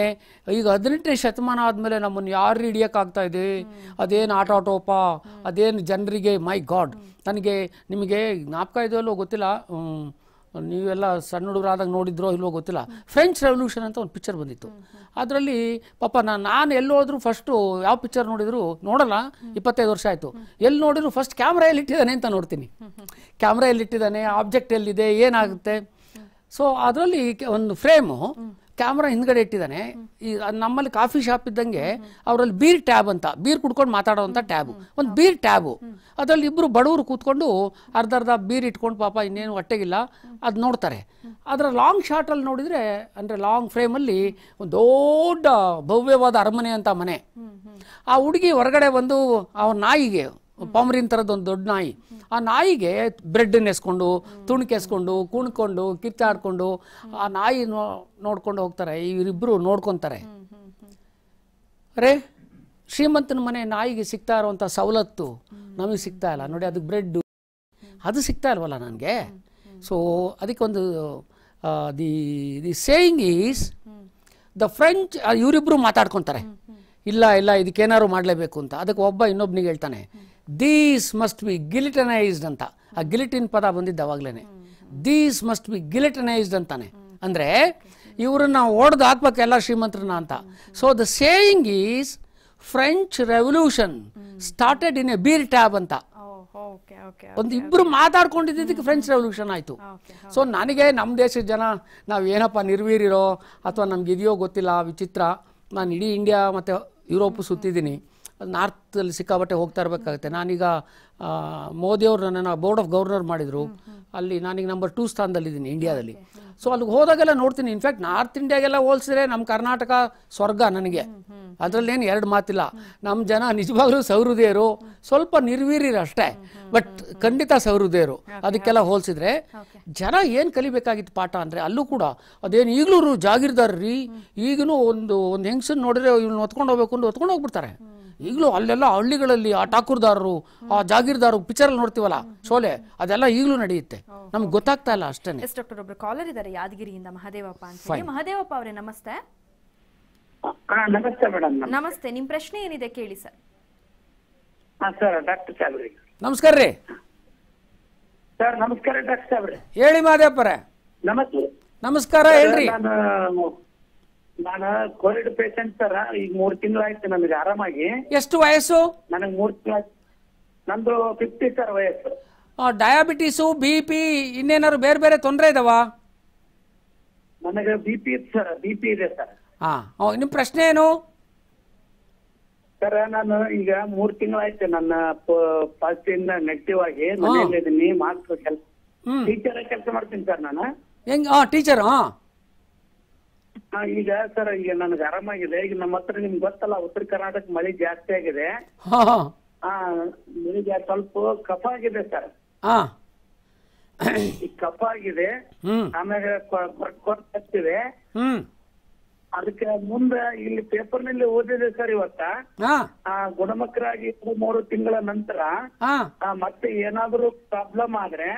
ಈಗ ಹದಿನೆಂಟನೇ ಶತಮಾನ ಆದಮೇಲೆ ನಮ್ಮನ್ನು ಯಾರು ಹಿಡಿಯೋಕ್ಕಾಗ್ತಾ ಇದೆ ಅದೇನು ಆಟೋ ಆಟೋಪ ಅದೇನು ಜನರಿಗೆ ಮೈ ಗಾಡ್ ನನಗೆ ನಿಮಗೆ ಜ್ಞಾಪಕ ಇದೆಯಲ್ಲೋ ಗೊತ್ತಿಲ್ಲ ನೀವೆಲ್ಲ ಸಣ್ಣ ಹುಡುಗರಾದಾಗ ನೋಡಿದ್ರೋ ಇಲ್ವೋ ಗೊತ್ತಿಲ್ಲ ಫ್ರೆಂಚ್ ರೆವಲ್ಯೂಷನ್ ಅಂತ ಒಂದು ಪಿಕ್ಚರ್ ಬಂದಿತ್ತು ಅದರಲ್ಲಿ ಪಾಪ ನಾನು ನಾನು ಎಲ್ಲೋದ್ರು ಫಸ್ಟು ಯಾವ ಪಿಕ್ಚರ್ ನೋಡಿದ್ರು ನೋಡಲ್ಲ ಇಪ್ಪತ್ತೈದು ವರ್ಷ ಆಯಿತು ಎಲ್ಲಿ ನೋಡಿದ್ರು ಫಸ್ಟ್ ಕ್ಯಾಮ್ರಾ ಇಟ್ಟಿದ್ದಾನೆ ಅಂತ ನೋಡ್ತೀನಿ ಕ್ಯಾಮ್ರಾ ಇಟ್ಟಿದ್ದಾನೆ ಆಬ್ಜೆಕ್ಟ್ ಎಲ್ಲಿದೆ ಏನಾಗುತ್ತೆ ಸೊ ಅದರಲ್ಲಿ ಒಂದು ಫ್ರೇಮು ಕ್ಯಾಮ್ರಾ ಹಿಂದ್ಗಡೆ ಇಟ್ಟಿದ್ದಾನೆ ಈ ನಮ್ಮಲ್ಲಿ ಕಾಫಿ ಶಾಪ್ ಇದ್ದಂಗೆ ಅವರಲ್ಲಿ ಬೀರ್ ಟ್ಯಾಬ್ ಅಂತ ಬೀರ್ ಕುಡ್ಕೊಂಡು ಮಾತಾಡೋವಂಥ ಟ್ಯಾಬು ಒಂದು ಬೀರ್ ಟ್ಯಾಬು ಅದರಲ್ಲಿ ಇಬ್ಬರು ಬಡವರು ಕೂತ್ಕೊಂಡು ಅರ್ಧ ಅರ್ಧ ಬೀರ್ ಇಟ್ಕೊಂಡು ಪಾಪ ಇನ್ನೇನು ಹೊಟ್ಟೆಗಿಲ್ಲ ಅದು ನೋಡ್ತಾರೆ ಅದರ ಲಾಂಗ್ ಶಾರ್ಟಲ್ಲಿ ನೋಡಿದರೆ ಅಂದರೆ ಲಾಂಗ್ ಫ್ರೇಮಲ್ಲಿ ಒಂದು ದೊಡ್ಡ ಭವ್ಯವಾದ ಅರಮನೆ ಅಂತ ಮನೆ ಆ ಹುಡುಗಿ ಹೊರಗಡೆ ಬಂದು ಅವ್ರ ನಾಯಿಗೆ ಪಾಮ್ರಿನ್ ಥರದ್ದು ಒಂದು ದೊಡ್ಡ ನಾಯಿ ಆ ನಾಯಿಗೆ ಬ್ರೆಡ್ ಎಸ್ಕೊಂಡು ತುಣುಕೆಸ್ಕೊಂಡು ಕುಣ್ಕೊಂಡು ಕಿತ್ತಾಡ್ಕೊಂಡು ಆ ನಾಯಿ ನೋಡ್ಕೊಂಡು ಹೋಗ್ತಾರೆ ಇವರಿಬ್ಬರು ನೋಡ್ಕೊತಾರೆ ಅರೇ ಶ್ರೀಮಂತನ ಮನೆ ನಾಯಿಗೆ ಸಿಗ್ತಾ ಇರುವಂಥ ಸವಲತ್ತು ನಮಗೆ ಸಿಗ್ತಾ ಇಲ್ಲ ನೋಡಿ ಅದಕ್ಕೆ ಬ್ರೆಡ್ಡು ಅದು ಸಿಗ್ತಾ ಇಲ್ವಲ್ಲ ನನಗೆ ಸೊ ಅದಕ್ಕೊಂದು the the saying is the French ಇವರಿಬ್ಬರು ಮಾತಾಡ್ಕೊತಾರೆ ಇಲ್ಲ ಇಲ್ಲ ಇದಕ್ಕೇನಾದ್ರು ಮಾಡಲೇಬೇಕು ಅಂತ ಅದಕ್ಕೆ ಒಬ್ಬ ಇನ್ನೊಬ್ನಿಗೆ ಹೇಳ್ತಾನೆ ದೀಸ್ ಮಸ್ಟ್ ಬಿ ಗಿಲಿಟನೈಸ್ಡ್ ಅಂತ ಆ ಗಿಲಿಟಿನ್ ಪದ ಬಂದಿದ್ದ ಅವಾಗ್ಲೇನೆ ದೀಸ್ ಮಸ್ಟ್ ಬಿ ಗಿಲಿಟನೈಸ್ಡ್ ಅಂತಾನೆ ಅಂದರೆ ಇವರನ್ನ ಓಡ್ದು ಹಾಕ್ಬೇಕು ಎಲ್ಲ ಶ್ರೀಮಂತರನ್ನ ಅಂತ so the saying is French revolution started in a beer tab ಅಂತ ಒಂದು ಇಬ್ರು ಮಾತಾಡ್ಕೊಂಡಿದ್ದಕ್ಕೆ ಫ್ರೆಂಚ್ ರೆವಲ್ಯೂಷನ್ ಆಯಿತು ಸೊ ನನಗೆ ನಮ್ಮ ದೇಶದ ಜನ ನಾವು ಏನಪ್ಪ ನಿರ್ವೀರಿರೋ ಅಥವಾ ನಮ್ಗೆ ಇದೆಯೋ ಗೊತ್ತಿಲ್ಲ ವಿಚಿತ್ರ ನಾನು ಇಡೀ ಇಂಡಿಯಾ ಮತ್ತು ಯುರೋಪ್ ಸುತ್ತಿದ್ದೀನಿ ನಾರ್ತಲ್ಲಿ ಸಿಕ್ಕಾಬಟ್ಟೆ ಹೋಗ್ತಾ ಇರಬೇಕಾಗುತ್ತೆ ನಾನೀಗ ಮೋದಿಯವರು ನನ್ನನ್ನು ಬೋರ್ಡ್ ಆಫ್ ಗವರ್ನರ್ ಮಾಡಿದರು ಅಲ್ಲಿ ನಾನೀಗ ನಂಬರ್ ಟೂ ಸ್ಥಾನದಲ್ಲಿದ್ದೀನಿ ಇಂಡಿಯಾದಲ್ಲಿ ಸೊ ಅಲ್ಲಿಗೆ ಹೋದಾಗೆಲ್ಲ ನೋಡ್ತೀನಿ ಇನ್ಫ್ಯಾಕ್ಟ್ ನಾರ್ತ್ ಇಂಡಿಯಾಗೆಲ್ಲ ಹೋಲಿಸಿದ್ರೆ ನಮ್ಮ ಕರ್ನಾಟಕ ಸ್ವರ್ಗ ನನಗೆ ಅದರಲ್ಲೇನು ಎರಡು ಮಾತಿಲ್ಲ ನಮ್ಮ ಜನ ನಿಜವಾಗ್ಲೂ ಸೌಹೃದಯರು ಸ್ವಲ್ಪ ನಿರ್ವೀರಿರು ಅಷ್ಟೇ ಬಟ್ ಖಂಡಿತ ಸೌಹೃದಯರು ಅದಕ್ಕೆಲ್ಲ ಹೋಲಿಸಿದ್ರೆ ಜನ ಏನು ಕಲಿಬೇಕಾಗಿತ್ತು ಪಾಠ ಅಂದರೆ ಅಲ್ಲೂ ಕೂಡ ಅದೇನು ಈಗಲೂ ಜಾಗಿರ್ದಾರ್ರಿ ಈಗಲೂ ಒಂದು ಒಂದು ಹೆಂಗಸನ್ನು ನೋಡಿದ್ರೆ ಇವ್ನ ಹೊತ್ಕೊಂಡು ಹೋಗ್ಬೇಕು ಅಂತ ಹೊತ್ಕೊಂಡು ಹೋಗ್ಬಿಡ್ತಾರೆ ಈಗಲೂ ಅಲ್ಲೆಲ್ಲ ಹಳ್ಳಿಗಳಲ್ಲಿ ಆ ಠಾಕೂರ್ದಾರರು ಆ ಜಾಗೀರ್ದಾರರು ಪಿಕ್ಚರ್ ನೋಡ್ತೀವಲ್ಲ ಶೋಲೆ ಅದೆಲ್ಲ ಈಗಲೂ ನಡೆಯುತ್ತೆ ನಮ್ಗೆ ಗೊತ್ತಾಗ್ತಾ ಇಲ್ಲ ಅಷ್ಟೇ ಡಾಕ್ಟರ್ ಒಬ್ರು ಕಾಲರ್ ಇದ್ದಾರೆ ಯಾದಗಿರಿಯಿಂದ ಮಹದೇವಪ್ಪ ಅಂತ ಮಹದೇವಪ್ಪ ಅವರೇ ನಮಸ್ತೆ ನಮಸ್ತೆ ಮೇಡಮ್ ನಮಸ್ತೆ ನಿಮ್ ಪ್ರಶ್ನೆ ಏನಿದೆ ಕೇಳಿ ಸರ್ ಸರ್ ಡಾಕ್ಟರ್ ಸಾಹೇಬ್ರಿ ನಮಸ್ಕಾರ ರೀ ಸರ್ ನಮಸ್ಕಾರ ಡಾಕ್ಟರ್ ಸಾಹೇಬ್ರಿ ಹೇಳಿ ಮಹದೇವಪ್ಪರೇ ನಮಸ್ತೆ ನಮಸ್ಕಾರ ಹೇಳ್ರಿ ನಾನ ಕೋವಿಡ್ ಪೇಷಂಟ್ ಸರ್ ಈಗ ಮೂರ್ ತಿಂಗಳಾಯ್ತು ನನಗೆ ಆರಾಮಾಗಿ ಎಷ್ಟು ವಯಸ್ಸು ನನಗೆ ಮೂರ್ ತಿಂಗಳ ನಂದು ಫಿಫ್ಟಿ ಸರ್ ವಯಸ್ಸು ಡಯಾಬಿಟಿಸು ಬಿ ಪಿ ಇನ್ನೇನಾದ್ರು ಬೇರೆ ಬೇರೆ ತೊಂದರೆ ಇದಾವ ನನಗೆ ಬಿ ಪಿ ಇದೆ ಸರ್ ಬಿ ಪಿ ಇದೆ ಸರ್ ಹಾ ನಿಮ್ ಪ್ರಶ್ನೆ ಏನು ಸರ್ ನಾನು ಈಗ ಮೂರ್ ತಿಂಗಳಾಯ್ತು ನನ್ನ ಪಾಸಿಟಿವ್ ನೆಗಟಿವ್ ನೆಗೆಟಿವ್ ಆಗಿ ಮನೆಯಲ್ಲಿ ಮಾಸ್ಕ್ ಕೆಲಸ ಟೀಚರ್ ಕೆಲಸ ಮಾಡ್ತೀನಿ ಸರ್ ನಾನು ಹೆಂಗ್ ಟೀಚರ್ ಹಾ ಈಗ ಸರ್ ಈಗ ನನಗೆ ಆರಾಮಾಗಿದೆ ಈಗ ನಮ್ಮ ಹತ್ರ ನಿಮ್ಗೆ ಗೊತ್ತಲ್ಲ ಉತ್ತರ ಕರ್ನಾಟಕ ಮಳೆ ಜಾಸ್ತಿ ಆಗಿದೆ ಆ ನನಗೆ ಸ್ವಲ್ಪ ಕಫ ಆಗಿದೆ ಸರ್ ಈ ಕಫ ಆಗಿದೆ ಆಮೇಲೆ ಅದಕ್ಕೆ ಮುಂದೆ ಇಲ್ಲಿ ಪೇಪರ್ ನಲ್ಲಿ ಓದಿದೆ ಸರ್ ಇವತ್ತ ಗುಣಮುಖರಾಗಿ ಮೂರು ತಿಂಗಳ ನಂತರ ಮತ್ತೆ ಏನಾದ್ರು ಪ್ರಾಬ್ಲಮ್ ಆದ್ರೆ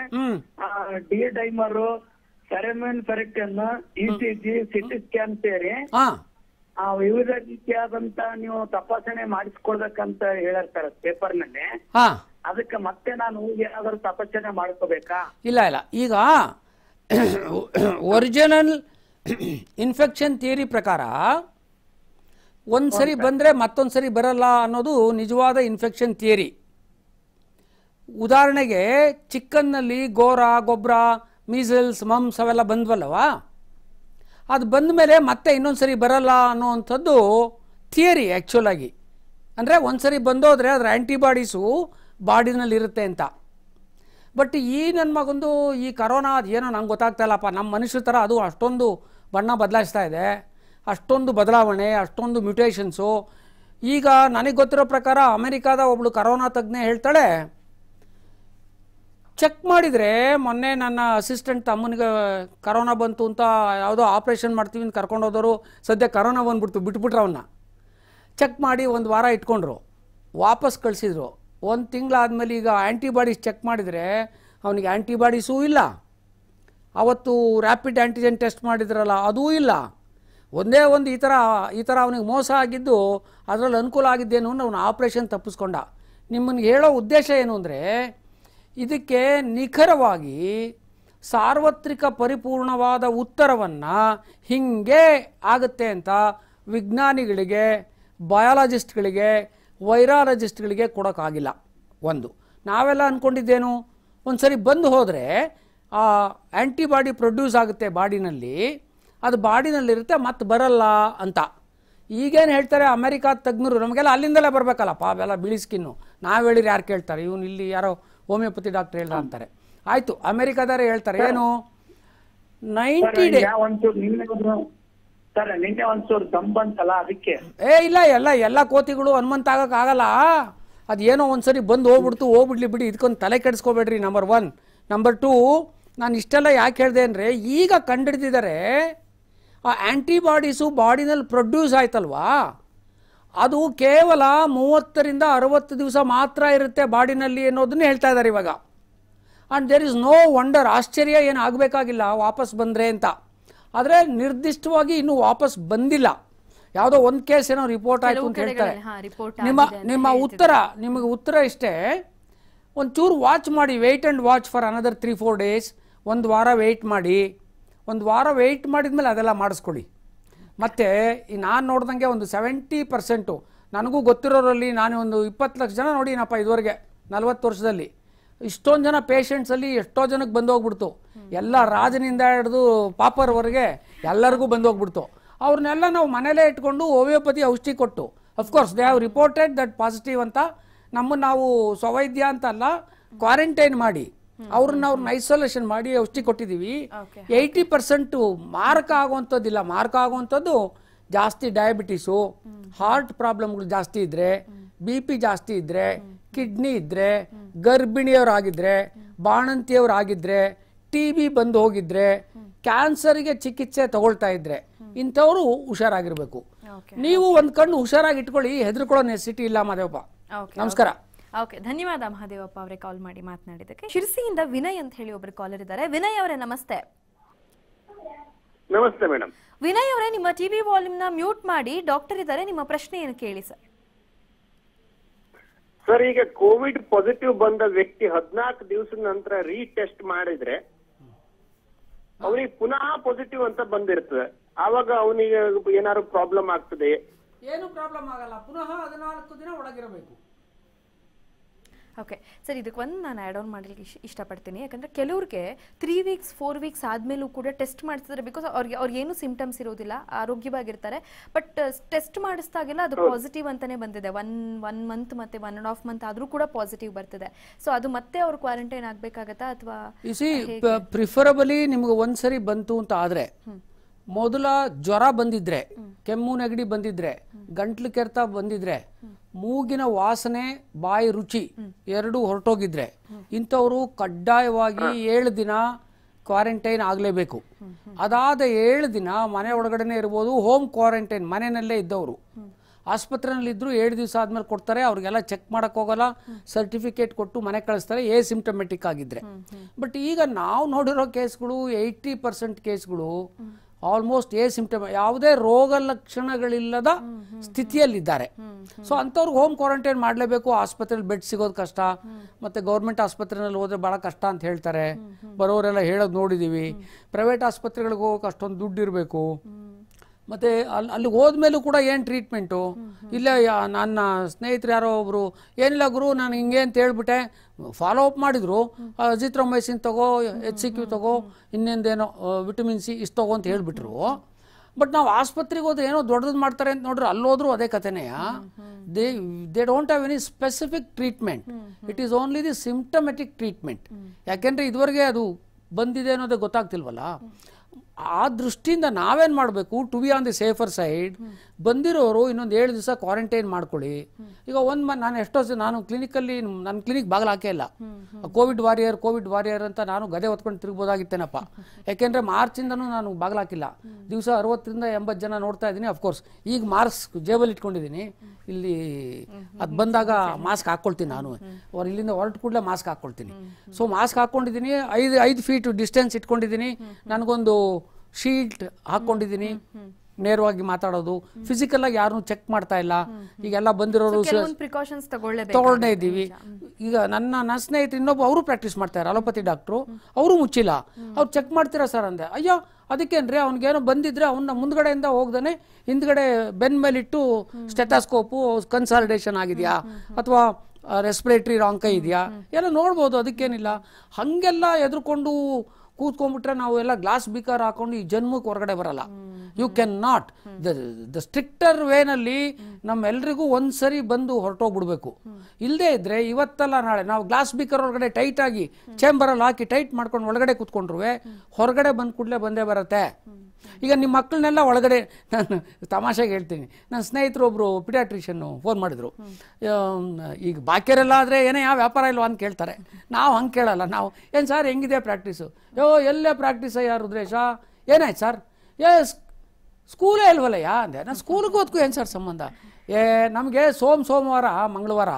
ಡಿ ಡೈಮರ್ ಥೆರಮಲ್ ಪರೀಕ್ಷೆಯನ್ನು E C G CT scan ಸೇರಿ ಆ ವಿವಿಧ ರೀತಿಯಾದಂತ ನೀವು ತಪಾಸಣೆ ಮಾಡಿಸ್ಕೊಳ್ಬೇಕಂತ ಹೇಳಿರ್ತಾರ ಪೇಪರ್ ನಲ್ಲಿ ಹಾ ಅದಕ್ಕೆ ಮತ್ತೆ ನಾನು ಏನಾದರೂ ತಪಾಸಣೆ ಮಾಡ್ಕೋಬೇಕಾ ಇಲ್ಲ ಇಲ್ಲ ಈಗ ಒರಿಜಿನಲ್ ಇನ್ಫೆಕ್ಷನ್ ಥಿಯರಿ ಪ್ರಕಾರ ಒಂದು ಸರಿ ಬಂದರೆ ಮತ್ತೊಂದು ಸರಿ ಬರಲ್ಲ ಅನ್ನೋದು ನಿಜವಾದ ಇನ್ಫೆಕ್ಷನ್ ಥಿಯರಿ ಉದಾಹರಣೆಗೆ ಚಿಕ್ಕನ್ನಲ್ಲಿ ಗೋರ ಗೊಬ್ಬರ ಮೀಸಲ್ಸ್ ಮಮ್ಸ್ ಅವೆಲ್ಲ ಬಂದ್ವಲ್ಲವ ಅದು ಬಂದ ಮೇಲೆ ಮತ್ತೆ ಇನ್ನೊಂದು ಸರಿ ಬರಲ್ಲ ಅನ್ನೋವಂಥದ್ದು ಥಿಯರಿ ಆ್ಯಕ್ಚುಲಾಗಿ ಅಂದರೆ ಒಂದು ಸರಿ ಬಂದೋದ್ರೆ ಅದರ ಆ್ಯಂಟಿಬಾಡೀಸು ಬಾಡಿನಲ್ಲಿರುತ್ತೆ ಅಂತ ಬಟ್ ಈ ನನ್ನ ಮಗೊಂದು ಈ ಕರೋನಾ ಅದು ಏನೋ ನಂಗೆ ಗೊತ್ತಾಗ್ತಾ ಇಲ್ಲಪ್ಪ ನಮ್ಮ ಮನುಷ್ಯರ ಥರ ಅದು ಅಷ್ಟೊಂದು ಬಣ್ಣ ಬದಲಾಯಿಸ್ತಾ ಇದೆ ಅಷ್ಟೊಂದು ಬದಲಾವಣೆ ಅಷ್ಟೊಂದು ಮ್ಯುಟೇಷನ್ಸು ಈಗ ನನಗೆ ಗೊತ್ತಿರೋ ಪ್ರಕಾರ ಅಮೆರಿಕಾದ ಒಬ್ಬಳು ಕರೋನಾ ತಜ್ಞೆ ಹೇಳ್ತಾಳೆ ಚೆಕ್ ಮಾಡಿದರೆ ಮೊನ್ನೆ ನನ್ನ ಅಸಿಸ್ಟೆಂಟ್ ತಮ್ಮನಿಗೆ ಕರೋನಾ ಬಂತು ಅಂತ ಯಾವುದೋ ಆಪ್ರೇಷನ್ ಮಾಡ್ತೀವಿ ಅಂತ ಕರ್ಕೊಂಡು ಸದ್ಯ ಕರೋನಾ ಬಂದುಬಿಡ್ತು ಬಿಟ್ಬಿಟ್ರೆ ಅವನ್ನ ಚೆಕ್ ಮಾಡಿ ಒಂದು ವಾರ ಇಟ್ಕೊಂಡ್ರು ವಾಪಸ್ ಕಳಿಸಿದ್ರು ಒಂದು ತಿಂಗಳಾದಮೇಲೆ ಈಗ ಆ್ಯಂಟಿಬಾಡೀಸ್ ಚೆಕ್ ಮಾಡಿದರೆ ಅವನಿಗೆ ಆ್ಯಂಟಿಬಾಡೀಸೂ ಇಲ್ಲ ಅವತ್ತು ರ್ಯಾಪಿಡ್ ಆ್ಯಂಟಿಜೆನ್ ಟೆಸ್ಟ್ ಮಾಡಿದ್ರಲ್ಲ ಅದೂ ಇಲ್ಲ ಒಂದೇ ಒಂದು ಈ ಥರ ಈ ಥರ ಅವನಿಗೆ ಮೋಸ ಆಗಿದ್ದು ಅದರಲ್ಲಿ ಅನುಕೂಲ ಆಗಿದ್ದೇನು ಅವನು ಆಪ್ರೇಷನ್ ತಪ್ಪಿಸ್ಕೊಂಡ ನಿಮ್ಮನ್ನು ಹೇಳೋ ಉದ್ದೇಶ ಏನು ಅಂದರೆ ಇದಕ್ಕೆ ನಿಖರವಾಗಿ ಸಾರ್ವತ್ರಿಕ ಪರಿಪೂರ್ಣವಾದ ಉತ್ತರವನ್ನು ಹಿಂಗೆ ಆಗುತ್ತೆ ಅಂತ ವಿಜ್ಞಾನಿಗಳಿಗೆ ಬಯಾಲಜಿಸ್ಟ್ಗಳಿಗೆ ವೈರಾಲಜಿಸ್ಟ್ಗಳಿಗೆ ಕೊಡೋಕ್ಕಾಗಿಲ್ಲ ಒಂದು ನಾವೆಲ್ಲ ಅಂದ್ಕೊಂಡಿದ್ದೇನು ಒಂದು ಸರಿ ಬಂದು ಹೋದರೆ ಆ್ಯಂಟಿಬಾಡಿ ಪ್ರೊಡ್ಯೂಸ್ ಆಗುತ್ತೆ ಬಾಡಿನಲ್ಲಿ ಅದು ಬಾಡಿನಲ್ಲಿರುತ್ತೆ ಮತ್ತೆ ಬರಲ್ಲ ಅಂತ ಈಗೇನು ಹೇಳ್ತಾರೆ ಅಮೆರಿಕಾದ ತಜ್ಞರು ನಮಗೆಲ್ಲ ಅಲ್ಲಿಂದಲೇ ಬರಬೇಕಲ್ಲಪ್ಪ ಅವೆಲ್ಲ ಬಿಳಿ ಸ್ಕಿನ್ನು ನಾವು ಹೇಳಿದ್ರೆ ಯಾರು ಕೇಳ್ತಾರೆ ಇವನು ಇಲ್ಲಿ ಯಾರೋ ಹೋಮಿಯೋಪತಿ ಡಾಕ್ಟರ್ ಹೇಳ್ದ ಅಂತಾರೆ ಆಯ್ತು ಅಮೆರಿಕಾದವರು ಹೇಳ್ತಾರೆ ಏನು ನೈಂಟಿ ಡೇ ಏ ಇಲ್ಲ ಎಲ್ಲ ಎಲ್ಲ ಕೋತಿಗಳು ಹನುಮಂತ ಆಗಕ್ ಆಗಲ್ಲ ಅದೇನೋ ಒಂದ್ಸರಿ ಬಂದು ಹೋಗ್ಬಿಡ್ತು ಹೋಗ್ಬಿಡ್ಲಿ ಬಿಡಿ ಇದಕ್ಕೊಂದು ತಲೆ ಕೆಡಿಸ್ಕೋಬೇಡ್ರಿ ನಂಬರ್ ಒನ್ ನಂಬರ್ ಟೂ ನಾನು ಇಷ್ಟೆಲ್ಲ ಯಾಕೆ ಹೇಳ್ದೆ ಅಂದರೆ ಈಗ ಕಂಡಿಡ್ದಿದ್ದಾರೆ ಆ ಆ್ಯಂಟಿಬಾಡೀಸು ಬಾಡಿನಲ್ಲಿ ಪ್ರೊಡ್ಯೂಸ್ ಆಯ್ತಲ್ವಾ ಅದು ಕೇವಲ ಮೂವತ್ತರಿಂದ ಅರವತ್ತು ದಿವಸ ಮಾತ್ರ ಇರುತ್ತೆ ಬಾಡಿನಲ್ಲಿ ಅನ್ನೋದನ್ನು ಹೇಳ್ತಾ ಇದ್ದಾರೆ ಇವಾಗ and there is no wonder ಆಶ್ಚರ್ಯ ಏನು ಆಗಬೇಕಾಗಿಲ್ಲ ವಾಪಸ್ ಬಂದರೆ ಅಂತ ಆದರೆ ನಿರ್ದಿಷ್ಟವಾಗಿ ಇನ್ನೂ ವಾಪಸ್ ಬಂದಿಲ್ಲ ಯಾವುದೋ ಒಂದು ಕೇಸ್ ಏನೋ ರಿಪೋರ್ಟ್ ಆಯಿತು ಅಂತ ಹೇಳ್ತಾರೆ ನಿಮ್ಮ ನಿಮ್ಮ ಉತ್ತರ ನಿಮಗೆ ಉತ್ತರ ಇಷ್ಟೇ ಒಂದು ಚೂರು ವಾಚ್ ಮಾಡಿ wait and watch for another three four days ಒಂದು ವಾರ ವೆಯ್ಟ್ ಮಾಡಿ ಒಂದು ವಾರ ವೆಯ್ಟ್ ಮೇಲೆ ಅದೆಲ್ಲ ಮಾಡಿಸ್ಕೊಡಿ ಮತ್ತು ನಾನು ನೋಡ್ದಂಗೆ ಒಂದು ಸೆವೆಂಟಿ ಪರ್ಸೆಂಟು ನನಗೂ ಗೊತ್ತಿರೋರಲ್ಲಿ ನಾನು ಒಂದು ಇಪ್ಪತ್ತು ಲಕ್ಷ ಜನ ನೋಡಿನಪ್ಪ ಇದುವರೆಗೆ ನಲ್ವತ್ತು ವರ್ಷದಲ್ಲಿ ಇಷ್ಟೊಂದು ಜನ ಪೇಷಂಟ್ಸಲ್ಲಿ ಎಷ್ಟೋ ಜನಕ್ಕೆ ಬಂದೋಗ್ಬಿಡ್ತು ಎಲ್ಲ ರಾಜನಿಂದ ಹಿಡ್ದು ಪಾಪರ್ವರೆಗೆ ಎಲ್ಲರಿಗೂ ಬಂದೋಗ್ಬಿಡ್ತು ಅವ್ರನ್ನೆಲ್ಲ ನಾವು ಮನೇಲೇ ಇಟ್ಕೊಂಡು ಹೋಮಿಯೋಪತಿ ಔಷಧಿ ಕೊಟ್ಟು of course they have reported that positive ಅಂತ ನಮ್ಮನ್ನು ನಾವು ಸ್ವವೈದ್ಯ ಅಂತಲ್ಲ ಕ್ವಾರಂಟೈನ್ ಮಾಡಿ ಅವ್ರನ್ನ ಅವ್ರನ್ನ ಐಸೋಲೇಷನ್ ಮಾಡಿ ಔಷಧಿ ಕೊಟ್ಟಿದ್ದೀವಿ ಏಯ್ಟಿ ಪರ್ಸೆಂಟ್ ಮಾರ್ಕ್ ಆಗುವಂಥದ್ದಿಲ್ಲ ಮಾರಕ ಆಗುವಂಥದ್ದು ಜಾಸ್ತಿ ಡಯಾಬಿಟೀಸು ಹಾರ್ಟ್ ಪ್ರಾಬ್ಲಮ್ಗಳು ಜಾಸ್ತಿ ಇದ್ದರೆ ಬಿ ಪಿ ಜಾಸ್ತಿ ಇದ್ದರೆ ಕಿಡ್ನಿ ಇದ್ದರೆ ಗರ್ಭಿಣಿಯವರಾಗಿದ್ದರೆ ಬಾಣಂತಿಯವರಾಗಿದ್ದರೆ ಟಿ ಬಿ ಬಂದು ಹೋಗಿದ್ರೆ ಕ್ಯಾನ್ಸರ್ಗೆ ಚಿಕಿತ್ಸೆ ತಗೊಳ್ತಾ ಇದ್ರೆ ಇಂಥವ್ರು ಹುಷಾರಾಗಿರ್ಬೇಕು ನೀವು ಒಂದು ಕಣ್ಣು ಹುಷಾರಾಗಿ ಇಟ್ಕೊಳ್ಳಿ ಹೆದರ್ಕೊಳ್ಳೋ ನೆಸಿಟಿ ಇಲ್ಲ ಮಾದೇವಪ್ಪ ನಮಸ್ಕಾರ ಓಕೆ ಧನ್ಯವಾದ ಮಹಾದೇವಪ್ಪ ಅವರೇ ಕಾಲ್ ಮಾಡಿ ಮಾತನಾಡಿದಕ್ಕೆ ಶಿರ್ಸಿಯಿಂದ ವಿನಯ್ ಅಂತ ಹೇಳಿ ಒಬ್ರು ಕಾಲರ್ ಇದ್ದಾರೆ ವಿನಯ್ ಅವರೇ ನಮಸ್ತೆ ನಮಸ್ತೆ ಮೇಡಮ್ ವಿನಯ್ ಅವರೇ ನಿಮ್ಮ ಟಿವಿ ವಾಲ್ಯೂಮ್ ನ ಮ್ಯೂಟ್ ಮಾಡಿ ಡಾಕ್ಟರ್ ಇದ್ದಾರೆ ನಿಮ್ಮ ಪ್ರಶ್ನೆ ಪ್ರಶ್ನೆಯನ್ನು ಕೇಳಿ ಸರ್ ಸರ್ ಈಗ ಕೋವಿಡ್ ಪಾಸಿಟಿವ್ ಬಂದ ವ್ಯಕ್ತಿ ಹದಿನಾಲ್ಕು ದಿವಸದ ನಂತರ ರೀಟೆಸ್ಟ್ ಮಾಡಿದ್ರೆ ಅವನಿಗೆ ಪುನಃ ಪಾಸಿಟಿವ್ ಅಂತ ಬಂದಿರ್ತದೆ ಆವಾಗ ಅವನಿಗೆ ಏನಾದ್ರು ಪ್ರಾಬ್ಲಮ್ ಆಗ್ತದೆ ಏನು ಪ್ರಾಬ್ಲಮ್ ಆಗಲ್ಲ ಪುನಃ ಹದಿನಾಲ್ಕು ದಿನ ಒಳಗಿರಬೇಕು ಓಕೆ ಸರ್ ಇದಕ್ಕೆ ಒಂದು ನಾನು ಆ್ಯಡ್ ಆನ್ ಮಾಡಲಿಕ್ಕೆ ಇಷ್ಟ ಇಷ್ಟಪಡ್ತೀನಿ ಯಾಕಂದರೆ ಕೆಲವ್ರಿಗೆ ತ್ರೀ ವೀಕ್ಸ್ ಫೋರ್ ವೀಕ್ಸ್ ಆದಮೇಲೂ ಕೂಡ ಟೆಸ್ಟ್ ಮಾಡಿಸ್ತಾರೆ ಬಿಕಾಸ್ ಅವ್ರಿಗೆ ಅವ್ರಿಗೇನು ಸಿಂಪ್ಟಮ್ಸ್ ಇರೋದಿಲ್ಲ ಆರೋಗ್ಯವಾಗಿರ್ತಾರೆ ಬಟ್ ಟೆಸ್ಟ್ ಮಾಡಿಸ್ದಾಗೆಲ್ಲ ಅದು ಪಾಸಿಟಿವ್ ಅಂತಲೇ ಬಂದಿದೆ ಒನ್ ಒನ್ ಮಂತ್ ಮತ್ತು ಒನ್ ಆ್ಯಂಡ್ ಹಾಫ್ ಮಂತ್ ಆದರೂ ಕೂಡ ಪಾಸಿಟಿವ್ ಬರ್ತಿದೆ ಸೊ ಅದು ಮತ್ತೆ ಅವ್ರು ಕ್ವಾರಂಟೈನ್ ಆಗಬೇಕಾಗತ್ತಾ ಅಥವಾ ಪ್ರಿಫರಬಲಿ ನಿಮ್ಗೆ ಒಂದ್ಸರಿ ಬಂತು ಅಂತ ಆದರೆ ಮೊದಲ ಜ್ವರ ಬಂದಿದ್ರೆ ಕೆಮ್ಮು ನೆಗಡಿ ಬಂದಿದ್ರೆ ಗಂಟ್ಲು ಕೆರೆತ ಬಂದಿದ್ರೆ ಮೂಗಿನ ವಾಸನೆ ಬಾಯಿ ರುಚಿ ಎರಡೂ ಹೊರಟೋಗಿದ್ರೆ ಇಂಥವರು ಕಡ್ಡಾಯವಾಗಿ ಏಳು ದಿನ ಕ್ವಾರಂಟೈನ್ ಆಗಲೇಬೇಕು ಅದಾದ ಏಳು ದಿನ ಮನೆ ಒಳಗಡೆ ಇರ್ಬೋದು ಹೋಮ್ ಕ್ವಾರಂಟೈನ್ ಮನೆಯಲ್ಲೇ ಇದ್ದವರು ಆಸ್ಪತ್ರೆಯಲ್ಲಿದ್ದರೂ ಏಳು ದಿವಸ ಆದಮೇಲೆ ಕೊಡ್ತಾರೆ ಅವ್ರಿಗೆಲ್ಲ ಚೆಕ್ ಮಾಡೋಕ್ಕೋಗಲ್ಲ ಹೋಗಲ್ಲ ಸರ್ಟಿಫಿಕೇಟ್ ಕೊಟ್ಟು ಮನೆ ಕಳಿಸ್ತಾರೆ ಎ ಸಿಂಪ್ಟಮೆಟಿಕ್ ಆಗಿದ್ರೆ ಬಟ್ ಈಗ ನಾವು ನೋಡಿರೋ ಕೇಸ್ಗಳು ಏಯ್ಟಿ ಪರ್ಸೆಂಟ್ ಕೇಸ್ಗಳು ಆಲ್ಮೋಸ್ಟ್ ಏ ಸಿಂಪ್ಟಮ್ ಯಾವುದೇ ರೋಗ ಲಕ್ಷಣಗಳಿಲ್ಲದ ಸ್ಥಿತಿಯಲ್ಲಿದ್ದಾರೆ ಸೊ ಅಂಥವ್ರಿಗೆ ಹೋಮ್ ಕ್ವಾರಂಟೈನ್ ಮಾಡಲೇಬೇಕು ಆಸ್ಪತ್ರೆಯಲ್ಲಿ ಬೆಡ್ ಸಿಗೋದು ಕಷ್ಟ ಮತ್ತು ಗೌರ್ಮೆಂಟ್ ಆಸ್ಪತ್ರೆಯಲ್ಲಿ ಹೋದರೆ ಭಾಳ ಕಷ್ಟ ಅಂತ ಹೇಳ್ತಾರೆ ಬರೋರೆಲ್ಲ ಹೇಳೋದು ನೋಡಿದ್ದೀವಿ ಪ್ರೈವೇಟ್ ಆಸ್ಪತ್ರೆಗಳಿಗೆ ಹೋಗೋಕೆ ಅಷ್ಟೊಂದು ದುಡ್ಡು ಇರಬೇಕು ಮತ್ತೆ ಅಲ್ಲಿ ಅಲ್ಲಿಗೆ ಹೋದ್ಮೇಲೂ ಕೂಡ ಏನು ಟ್ರೀಟ್ಮೆಂಟು ಇಲ್ಲ ನನ್ನ ಸ್ನೇಹಿತರು ಯಾರೋ ಒಬ್ಬರು ಏನಿಲ್ಲ ಗುರು ನಾನು ಹಿಂಗೆ ಅಂತ ಹೇಳ್ಬಿಟ್ಟೆ ಫಾಲೋ ಅಪ್ ಮಾಡಿದ್ರು ಅಜಿತ್ರೊಮೈಸಿನ್ ತಗೋ ಎಚ್ ಸಿ ಕ್ಯೂ ತಗೋ ಇನ್ನೊಂದೇನೋ ವಿಟಮಿನ್ ಸಿ ಇಷ್ಟು ತಗೋ ಅಂತ ಹೇಳಿಬಿಟ್ರು ಬಟ್ ನಾವು ಆಸ್ಪತ್ರೆಗೆ ಹೋದ್ರೆ ಏನೋ ದೊಡ್ಡದು ಮಾಡ್ತಾರೆ ಅಂತ ನೋಡ್ರೆ ಅಲ್ಲೋದ್ರು ಅದೇ ಕಥೆನೆಯ they they don't have any specific treatment it is only the symptomatic treatment ಯಾಕೆಂದರೆ ಇದುವರೆಗೆ ಅದು ಬಂದಿದೆ ಅನ್ನೋದೇ ಗೊತ್ತಾಗ್ತಿಲ್ವಲ್ಲ ಆ ದೃಷ್ಟಿಯಿಂದ ನಾವೇನು ಮಾಡಬೇಕು to be on the safer side ಬಂದಿರೋರು ಇನ್ನೊಂದು ಏಳು ದಿವಸ ಕ್ವಾರಂಟೈನ್ ಮಾಡ್ಕೊಳ್ಳಿ ಈಗ ಒಂದು ಮ ನಾನು ಎಷ್ಟೋ ನಾನು ಕ್ಲಿನಿಕಲ್ಲಿ ನನ್ನ ಕ್ಲಿನಿಕ್ ಬಾಗಿಲು ಹಾಕೇ ಇಲ್ಲ ಕೋವಿಡ್ ವಾರಿಯರ್ ಕೋವಿಡ್ ವಾರಿಯರ್ ಅಂತ ನಾನು ಗದೆ ಹೊತ್ಕೊಂಡು ತಿರ್ಗ್ಬೋದಾಗಿತ್ತೇನಪ್ಪ ಯಾಕೆಂದರೆ ಮಾರ್ಚಿಂದನೂ ನಾನು ಬಾಗಿಲು ಹಾಕಿಲ್ಲ ದಿವಸ ಅರವತ್ತರಿಂದ ಎಂಬತ್ತು ಜನ ನೋಡ್ತಾ ಇದ್ದೀನಿ ಅಫ್ಕೋರ್ಸ್ ಈಗ ಮಾಸ್ಕ್ ಜೇಬಲ್ಲಿ ಇಟ್ಕೊಂಡಿದ್ದೀನಿ ಇಲ್ಲಿ ಅದು ಬಂದಾಗ ಮಾಸ್ಕ್ ಹಾಕ್ಕೊಳ್ತೀನಿ ನಾನು ಅವ್ರು ಇಲ್ಲಿಂದ ಹೊರಟು ಕೂಡಲೇ ಮಾಸ್ಕ್ ಹಾಕ್ಕೊಳ್ತೀನಿ ಸೊ ಮಾಸ್ಕ್ ಹಾಕ್ಕೊಂಡಿದ್ದೀನಿ ಐದು ಐದು ಫೀಟ್ ಡಿಸ್ಟೆನ್ಸ್ ಇಟ್ಕೊಂಡಿದ್ದೀನಿ ನನಗೊಂದು ಶೀಲ್ಟ್ ಹಾಕೊಂಡಿದ್ದೀನಿ ನೇರವಾಗಿ ಮಾತಾಡೋದು ಫಿಸಿಕಲ್ ಆಗಿ ಯಾರು ಚೆಕ್ ಮಾಡ್ತಾ ಇಲ್ಲ ಈಗೆಲ್ಲ ಬಂದಿರೋರು ಪ್ರಿಕಾಷನ್ಸ್ ತಗೊಳ್ಳೇ ಇದ್ದೀವಿ ಈಗ ನನ್ನ ನನ್ನ ಸ್ನೇಹಿತರು ಇನ್ನೊಬ್ಬ ಅವರು ಪ್ರಾಕ್ಟೀಸ್ ಮಾಡ್ತಾರೆ ಅಲೋಪತಿ ಡಾಕ್ಟ್ರು ಅವರು ಮುಚ್ಚಿಲ್ಲ ಅವ್ರು ಚೆಕ್ ಮಾಡ್ತೀರಾ ಸರ್ ಅಂದೆ ಅಯ್ಯೋ ಅದಕ್ಕೇನ್ರಿ ಅವ್ನಿಗೇನೋ ಬಂದಿದ್ರೆ ಅವನ್ನ ಮುಂದ್ಗಡೆಯಿಂದ ಹೋಗ್ದಾನೆ ಹಿಂದ್ಗಡೆ ಬೆನ್ ಮೇಲಿಟ್ಟು ಸ್ಟೆಥಾಸ್ಕೋಪು ಕನ್ಸಾಲಿಡೇಷನ್ ಆಗಿದೆಯಾ ಅಥವಾ ರೆಸ್ಪಿರೇಟರಿ ರಾಂಕ ಇದೆಯಾ ಎಲ್ಲ ನೋಡ್ಬೋದು ಅದಕ್ಕೇನಿಲ್ಲ ಹಂಗೆಲ್ಲ ಎದುರುಕೊಂಡು ಕೂತ್ಕೊಂಡ್ಬಿಟ್ರೆ ನಾವು ಎಲ್ಲ ಗ್ಲಾಸ್ ಬೀಕರ್ ಹಾಕೊಂಡು ಈ ಜನ್ಮಕ್ಕೆ ಹೊರಗಡೆ ಬರಲ್ಲ you can not the the stricter ವೇನಲ್ಲಿ ನಮ್ಮೆಲ್ರಿಗೂ ಒಂದ್ಸರಿ ಬಂದು ಹೊರಟೋಗ್ಬಿಡ್ಬೇಕು ಇಲ್ಲದೆ ಇದ್ರೆ ಇವತ್ತಲ್ಲ ನಾಳೆ ನಾವು ಗ್ಲಾಸ್ ಬೀಕರ್ ಒಳಗಡೆ ಟೈಟ್ ಆಗಿ ಚೇಂಬರಲ್ಲಿ ಹಾಕಿ ಟೈಟ್ ಮಾಡ್ಕೊಂಡು ಒಳಗಡೆ ಕೂತ್ಕೊಂಡ್ರು ಹೊರಗಡೆ ಬಂದ ಕೂಡಲೇ ಬಂದೇ ಬರತ್ತೆ ಈಗ ನಿಮ್ಮ ಮಕ್ಕಳನ್ನೆಲ್ಲ ಒಳಗಡೆ ನಾನು ತಮಾಷೆಗೆ ಹೇಳ್ತೀನಿ ನನ್ನ ಸ್ನೇಹಿತರು ಒಬ್ಬರು ಪಿಡಾಟ್ರಿಷನ್ನು ಫೋನ್ ಮಾಡಿದರು ಈಗ ಬಾಕಿಯರೆಲ್ಲ ಆದರೆ ಏನೇ ಯಾವ ವ್ಯಾಪಾರ ಇಲ್ವಾ ಅಂತ ಕೇಳ್ತಾರೆ ನಾವು ಹಂಗೆ ಕೇಳಲ್ಲ ನಾವು ಏನು ಸರ್ ಹೆಂಗಿದೆ ಪ್ರಾಕ್ಟೀಸು ಯೋ ಎಲ್ಲೇ ಪ್ರಾಕ್ಟೀಸ ಯಾರು ರುದ್ರೇಶ ಏನಾಯ್ತು ಸರ್ ಏ ಸ್ಕೂಲೇ ಯಾ ಅಂದೆ ನಾನು ಸ್ಕೂಲಿಗೆ ಓದ್ಕು ಏನು ಸರ್ ಸಂಬಂಧ ಏ ನಮಗೆ ಸೋಮ ಸೋಮವಾರ ಮಂಗಳವಾರ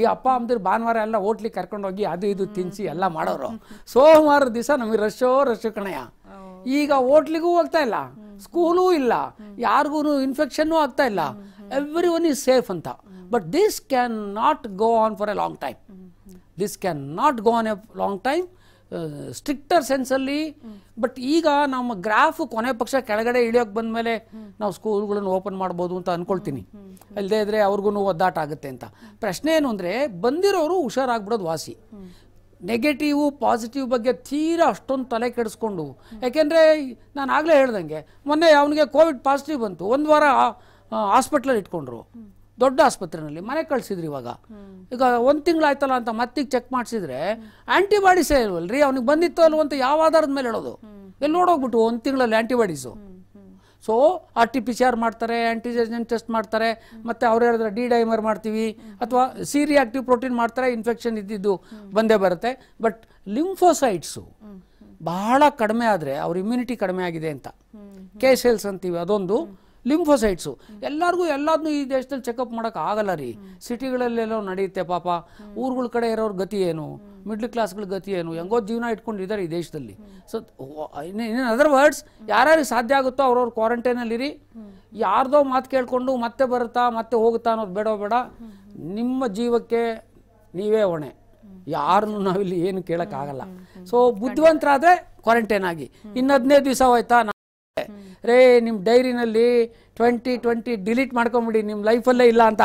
ಈ ಅಪ್ಪ ಅಮ್ಮದಿರು ಭಾನುವಾರ ಎಲ್ಲ ಹೋಟ್ಲಿಗೆ ಕರ್ಕೊಂಡೋಗಿ ಅದು ಇದು ತಿನ್ನಿಸಿ ಎಲ್ಲ ಮಾಡೋರು ಸೋಮವಾರ ದಿವಸ ನಮಗೆ ರಶೋ ರಶ್ ಕಣಯ್ಯ ಈಗ ಹೋಟ್ಲಿಗೂ ಹೋಗ್ತಾ ಇಲ್ಲ ಸ್ಕೂಲೂ ಇಲ್ಲ ಯಾರಿಗೂ ಇನ್ಫೆಕ್ಷನ್ ಆಗ್ತಾ ಇಲ್ಲ ಎವ್ರಿ ಒನ್ ಈಸ್ ಸೇಫ್ ಅಂತ but this can not go on for a long time this can not go on a long time stricter ಅಲ್ಲಿ ಬಟ್ ಈಗ ನಮ್ಮ ಗ್ರಾಫ್ ಕೊನೆ ಪಕ್ಷ ಕೆಳಗಡೆ ಇಳಿಯೋಕೆ ಬಂದ ಮೇಲೆ ನಾವು ಸ್ಕೂಲ್ಗಳನ್ನು ಓಪನ್ ಮಾಡ್ಬೋದು ಅಂತ ಅನ್ಕೊಳ್ತೀನಿ ಅಲ್ಲದೆ ಇದ್ದರೆ ಅವ್ರಿಗೂ ಒದ್ದಾಟ ಆಗುತ್ತೆ ಅಂತ ಪ್ರಶ್ನೆ ಏನು ಅಂದರೆ ಬಂದಿರೋರು ಹುಷಾರಾಗ್ಬಿಡೋದು ವಾಸಿ ನೆಗೆಟಿವು ಪಾಸಿಟಿವ್ ಬಗ್ಗೆ ತೀರಾ ಅಷ್ಟೊಂದು ತಲೆ ಕೆಡಿಸ್ಕೊಂಡು ಯಾಕೆಂದರೆ ನಾನು ಆಗಲೇ ಹೇಳ್ದಂಗೆ ಮೊನ್ನೆ ಅವನಿಗೆ ಕೋವಿಡ್ ಪಾಸಿಟಿವ್ ಬಂತು ಒಂದು ವಾರ ಹಾಸ್ಪಿಟ್ಲಲ್ಲಿ ಇಟ್ಕೊಂಡ್ರು ದೊಡ್ಡ ಆಸ್ಪತ್ರೆಯಲ್ಲಿ ಮನೆ ಕಳಿಸಿದ್ರು ಇವಾಗ ಈಗ ಒಂದು ಆಯ್ತಲ್ಲ ಅಂತ ಮತ್ತಿಗೆ ಚೆಕ್ ಮಾಡಿಸಿದ್ರೆ ಆ್ಯಂಟಿಬಾಡೀಸೇ ರೀ ಅವ್ನಿಗೆ ಬಂದಿತ್ತು ಅಲ್ವಂತ ಯಾವ ಆಧಾರದ ಮೇಲೆ ಹೇಳೋದು ಎಲ್ಲಿ ನೋಡೋಗ್ಬಿಟ್ಟು ಒಂದು ತಿಂಗಳಲ್ಲಿ antibodies so R T P C R ಮಾಡ್ತಾರೆ ಆ್ಯಂಟಿಜೆನ್ ಟೆಸ್ಟ್ ಮಾಡ್ತಾರೆ ಮತ್ತು ಅವ್ರು ಹೇಳಿದ್ರೆ ಡಿ ಡೈಮರ್ ಮಾಡ್ತೀವಿ ಅಥವಾ ಸಿ ರಿಯಾಕ್ಟಿವ್ ಪ್ರೋಟೀನ್ ಮಾಡ್ತಾರೆ ಇನ್ಫೆಕ್ಷನ್ ಇದ್ದಿದ್ದು ಬಂದೇ ಬರುತ್ತೆ ಬಟ್ ಲಿಂಫೋಸೈಟ್ಸು ಬಹಳ ಕಡಿಮೆ ಆದರೆ ಅವ್ರ ಇಮ್ಯುನಿಟಿ ಕಡಿಮೆ ಆಗಿದೆ ಅಂತ ಕೆ ಸೆಲ್ಸ್ ಅಂತೀವಿ ಅದೊಂದು ಲಿಂಫೋಸೈಟ್ಸು ಎಲ್ಲರಿಗೂ ಎಲ್ಲದನ್ನೂ ಈ ದೇಶದಲ್ಲಿ ಚೆಕಪ್ ಮಾಡೋಕೆ ಆಗಲ್ಲ ರೀ ಸಿಟಿಗಳಲ್ಲೆಲ್ಲೋ ನಡೆಯುತ್ತೆ ಪಾಪ ಊರುಗಳ ಕಡೆ ಇರೋರ ಗತಿ ಏನು ಮಿಡ್ಲ್ ಕ್ಲಾಸ್ಗಳ ಗತಿ ಏನು ಹೆಂಗೋ ಜೀವನ ಇಟ್ಕೊಂಡಿದ್ದಾರೆ ಈ ದೇಶದಲ್ಲಿ ಸೊ ಇನ್ನೇನು ಅದರ್ ವರ್ಡ್ಸ್ ಯಾರ್ಯಾರಿಗೆ ಸಾಧ್ಯ ಆಗುತ್ತೋ ಅವ್ರವ್ರ ಕ್ವಾರಂಟೈನಲ್ಲಿರಿ ಯಾರ್ದೋ ಮಾತು ಕೇಳಿಕೊಂಡು ಮತ್ತೆ ಬರುತ್ತಾ ಮತ್ತೆ ಹೋಗುತ್ತಾ ಅನ್ನೋದು ಬೇಡ ಬೇಡ ನಿಮ್ಮ ಜೀವಕ್ಕೆ ನೀವೇ ಹೊಣೆ ಯಾರನ್ನು ನಾವಿಲ್ಲಿ ಏನು ಕೇಳೋಕ್ಕಾಗಲ್ಲ ಸೊ ಬುದ್ಧಿವಂತರಾದರೆ ಕ್ವಾರಂಟೈನ್ ಆಗಿ ಇನ್ನು ಹದಿನೈದು ದಿವಸ ಹೋಯ್ತಾ ರೇ ನಿಮ್ಮ ಡೈರಿನಲ್ಲಿ ಟ್ವೆಂಟಿ ಟ್ವೆಂಟಿ ಡಿಲೀಟ್ ಮಾಡ್ಕೊಂಬಿಡಿ ನಿಮ್ಮ ಲೈಫಲ್ಲೇ ಇಲ್ಲ ಅಂತ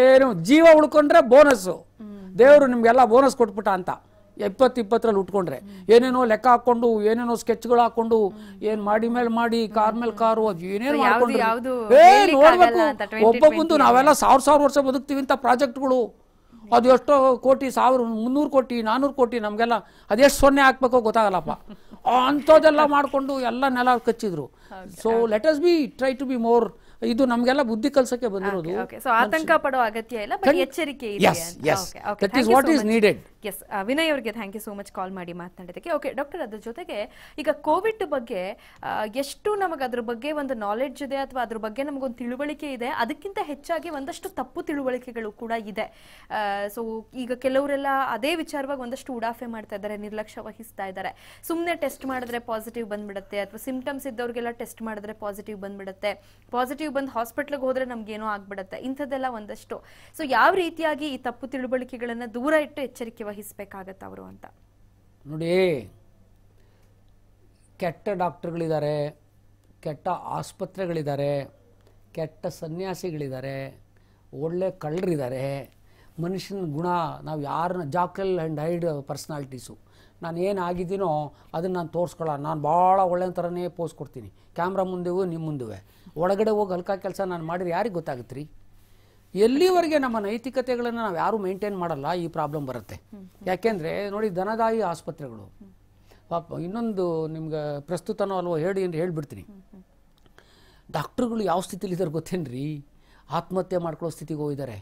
ಏನು ಜೀವ ಉಳ್ಕೊಂಡ್ರೆ ಬೋನಸ್ಸು ದೇವರು ನಿಮಗೆಲ್ಲ ಬೋನಸ್ ಕೊಟ್ಬಿಟ್ಟ ಅಂತ ಇಪ್ಪತ್ತು ಇಪ್ಪತ್ತರಲ್ಲಿ ಉಟ್ಕೊಂಡ್ರೆ ಏನೇನೋ ಲೆಕ್ಕ ಹಾಕೊಂಡು ಏನೇನೋ ಸ್ಕೆಚ್ಗಳು ಹಾಕೊಂಡು ಏನ್ ಮಾಡಿ ಮೇಲೆ ಮಾಡಿ ಕಾರ್ ಮೇಲೆ ಕಾರು ಏನೇನು ಮಾಡ್ಕೊಂಡು ನೋಡ್ಬೇಕು ಒಬ್ಬೊಬ್ಬಂದು ನಾವೆಲ್ಲ ಸಾವಿರ ಸಾವಿರ ವರ್ಷ ಬದುಕ್ತೀವಿ ಅಂತ ಪ್ರಾಜೆಕ್ಟ್ಗಳು ಅದು ಎಷ್ಟೋ ಕೋಟಿ ಸಾವಿರ ಮುನ್ನೂರು ಕೋಟಿ ನಾನ್ನೂರು ಕೋಟಿ ನಮಗೆಲ್ಲ ಅದೆಷ್ಟು ಸೊನ್ನೆ ಹಾಕ್ಬೇಕೋ ಗೊತ್ತಾಗಲ್ಲಪ್ಪ ಅಂಥದ್ದೆಲ್ಲ ಮಾಡಿಕೊಂಡು ಎಲ್ಲ ನೆಲ ಕಚ್ಚಿದ್ರು so let us be try to be more ಇದು ನಮಗೆಲ್ಲ ಬುದ್ಧಿ ಕಲ್ಸಕ್ಕೆ ಬಂದಿರೋದು ಆತಂಕ ಪಡೋ ಅಗತ್ಯ ಇಲ್ಲ ಎಚ್ಚರಿಕೆ what is needed yes Vinay ಅವರಿಗೆ thank you so much call ಮಾಡಿ ಮಾತನಾಡೋದಕ್ಕೆ ಓಕೆ ಡಾಕ್ಟರ್ ಅದ್ರ ಜೊತೆಗೆ ಈಗ ಕೋವಿಡ್ ಬಗ್ಗೆ ಎಷ್ಟು ನಮಗೆ ಅದ್ರ ಬಗ್ಗೆ ಒಂದು ನಾಲೆಡ್ಜ್ ಇದೆ ಅಥವಾ ಅದ್ರ ಬಗ್ಗೆ ನಮಗೊಂದು ತಿಳುವಳಿಕೆ ಇದೆ ಅದಕ್ಕಿಂತ ಹೆಚ್ಚಾಗಿ ಒಂದಷ್ಟು ತಪ್ಪು ತಿಳುವಳಿಕೆಗಳು ಕೂಡ ಇದೆ ಸೊ ಈಗ ಕೆಲವರೆಲ್ಲ ಅದೇ ವಿಚಾರವಾಗಿ ಒಂದಷ್ಟು ಉಡಾಫೆ ಮಾಡ್ತಾ ಇದ್ದಾರೆ ನಿರ್ಲಕ್ಷ್ಯ ವಹಿಸ್ತಾ ಇದ್ದಾರೆ ಸುಮ್ಮನೆ ಟೆಸ್ಟ್ ಮಾಡಿದ್ರೆ ಪಾಸಿಟಿವ್ ಬಂದ್ಬಿಡುತ್ತೆ ಅಥವಾ ಸಿಂಪ್ಟಮ್ಸ್ ಇದ್ದವ್ರಿಗೆಲ್ಲ ಟೆಸ್ಟ್ ಮಾಡಿದ್ರೆ ಪಾಸಿಟಿವ್ ಬಂದ್ಬಿಡುತ್ತೆ ಪಾಸಿಟಿವ್ ಬಂದು ಹಾಸ್ಪಿಟ್ಲಿಗೆ ಹೋದ್ರೆ ಏನೋ ಆಗ್ಬಿಡುತ್ತೆ ಇಂಥದ್ದೆಲ್ಲ ಒಂದಷ್ಟು ಸೊ ಯಾವ ರೀತಿಯಾಗಿ ಈ ತಪ್ಪು ತಿಳುವಳಿಕೆಗಳನ್ನು ದೂರ ಇಟ್ಟು ಎಚ್ಚರಿಕೆ ವಹಿಸಬೇಕಾಗತ್ತೆ ಅವರು ಅಂತ ನೋಡಿ ಕೆಟ್ಟ ಡಾಕ್ಟರ್ಗಳಿದ್ದಾರೆ ಕೆಟ್ಟ ಆಸ್ಪತ್ರೆಗಳಿದ್ದಾರೆ ಕೆಟ್ಟ ಸನ್ಯಾಸಿಗಳಿದ್ದಾರೆ ಒಳ್ಳೆ ಕಳ್ಳರಿದ್ದಾರೆ ಮನುಷ್ಯನ ಗುಣ ನಾವು ಯಾರನ್ನ ಜಾಕಲ್ ಆ್ಯಂಡ್ ಹೈಡ್ ಪರ್ಸ್ನಾಲಿಟೀಸು ನಾನು ಏನಾಗಿದ್ದೀನೋ ಅದನ್ನು ನಾನು ತೋರಿಸ್ಕೊಳ್ಳ ನಾನು ಭಾಳ ಒಳ್ಳೆ ಥರನೇ ಪೋಸ್ ಕೊಡ್ತೀನಿ ಕ್ಯಾಮ್ರಾ ಮುಂದೆವು ನಿಮ್ಮ ಮುಂದೆ ಒಳಗಡೆ ಹೋಗಿ ಹಲ್ಕಾ ಕೆಲಸ ನಾನು ಮಾಡಿದ್ರೆ ಯಾರಿಗೆ ಗೊತ್ತಾಗುತ್ತೆ ರೀ ಎಲ್ಲಿವರೆಗೆ ನಮ್ಮ ನೈತಿಕತೆಗಳನ್ನು ನಾವು ಯಾರು ಮೇಂಟೈನ್ ಮಾಡಲ್ಲ ಈ ಪ್ರಾಬ್ಲಮ್ ಬರುತ್ತೆ ಯಾಕೆಂದ್ರೆ ನೋಡಿ ಧನದಾಯಿ ಆಸ್ಪತ್ರೆಗಳು ಪಾಪ ಇನ್ನೊಂದು ನಿಮ್ಗೆ ಪ್ರಸ್ತುತನೋ ಅಲ್ವೋ ಹೇಳಿ ಅಂತ ಹೇಳಿಬಿಡ್ತೀನಿ ಡಾಕ್ಟ್ರುಗಳು ಯಾವ ಇದ್ದಾರೆ ಗೊತ್ತೇನ್ರಿ ಆತ್ಮಹತ್ಯೆ ಮಾಡ್ಕೊಳ್ಳೋ ಸ್ಥಿತಿಗೆ ಹೋಗಿದ್ದಾರೆ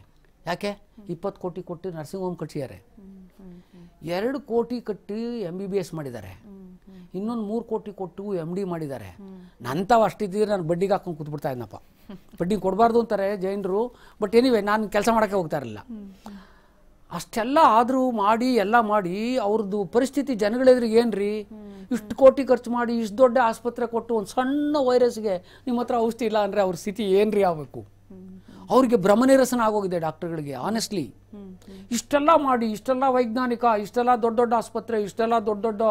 ಯಾಕೆ ಇಪ್ಪತ್ತು ಕೋಟಿ ಕೊಟ್ಟು ನರ್ಸಿಂಗ್ ಹೋಮ್ ಕಟ್ಟಿದ್ದಾರೆ ಎರಡು ಕೋಟಿ ಕಟ್ಟಿ ಎಮ್ ಬಿ ಬಿ ಎಸ್ ಮಾಡಿದ್ದಾರೆ ಇನ್ನೊಂದು ಮೂರು ಕೋಟಿ ಕೊಟ್ಟು ಎಮ್ ಡಿ ಮಾಡಿದ್ದಾರೆ ನಂತವ ಅಷ್ಟಿದ್ದರೆ ನಾನು ಬಡ್ಡಿಗೆ ಹಾಕೊಂಡು ಕೂತ್ಬಿಡ್ತಾ ಇದ್ನಪ್ಪ ಬಡ್ಡಿ ಕೊಡಬಾರ್ದು ಅಂತಾರೆ ಜೈನರು ಬಟ್ ಏನಿವೆ ನಾನು ಕೆಲಸ ಮಾಡೋಕ್ಕೆ ಹೋಗ್ತಾ ಇರಲಿಲ್ಲ ಅಷ್ಟೆಲ್ಲ ಆದರೂ ಮಾಡಿ ಎಲ್ಲ ಮಾಡಿ ಅವ್ರದ್ದು ಪರಿಸ್ಥಿತಿ ಜನಗಳಿದ್ರೆ ಏನು ಇಷ್ಟು ಕೋಟಿ ಖರ್ಚು ಮಾಡಿ ಇಷ್ಟು ದೊಡ್ಡ ಆಸ್ಪತ್ರೆ ಕೊಟ್ಟು ಒಂದು ಸಣ್ಣ ವೈರಸ್ಗೆ ನಿಮ್ಮ ಹತ್ರ ಔಷಧಿ ಇಲ್ಲ ಅಂದರೆ ಅವ್ರ ಸ್ಥಿತಿ ಏನು ರೀ ಆಗಬೇಕು ಅವ್ರಿಗೆ ಭ್ರಮನಿರಸನ ಆಗೋಗಿದೆ ಡಾಕ್ಟರ್ಗಳಿಗೆ ಆನೆಸ್ಟ್ಲಿ ಇಷ್ಟೆಲ್ಲ ಮಾಡಿ ಇಷ್ಟೆಲ್ಲ ವೈಜ್ಞಾನಿಕ ಇಷ್ಟೆಲ್ಲ ದೊಡ್ಡ ದೊಡ್ಡ ಆಸ್ಪತ್ರೆ ಇಷ್ಟೆಲ್ಲ ದೊಡ್ಡ ದೊಡ್ಡ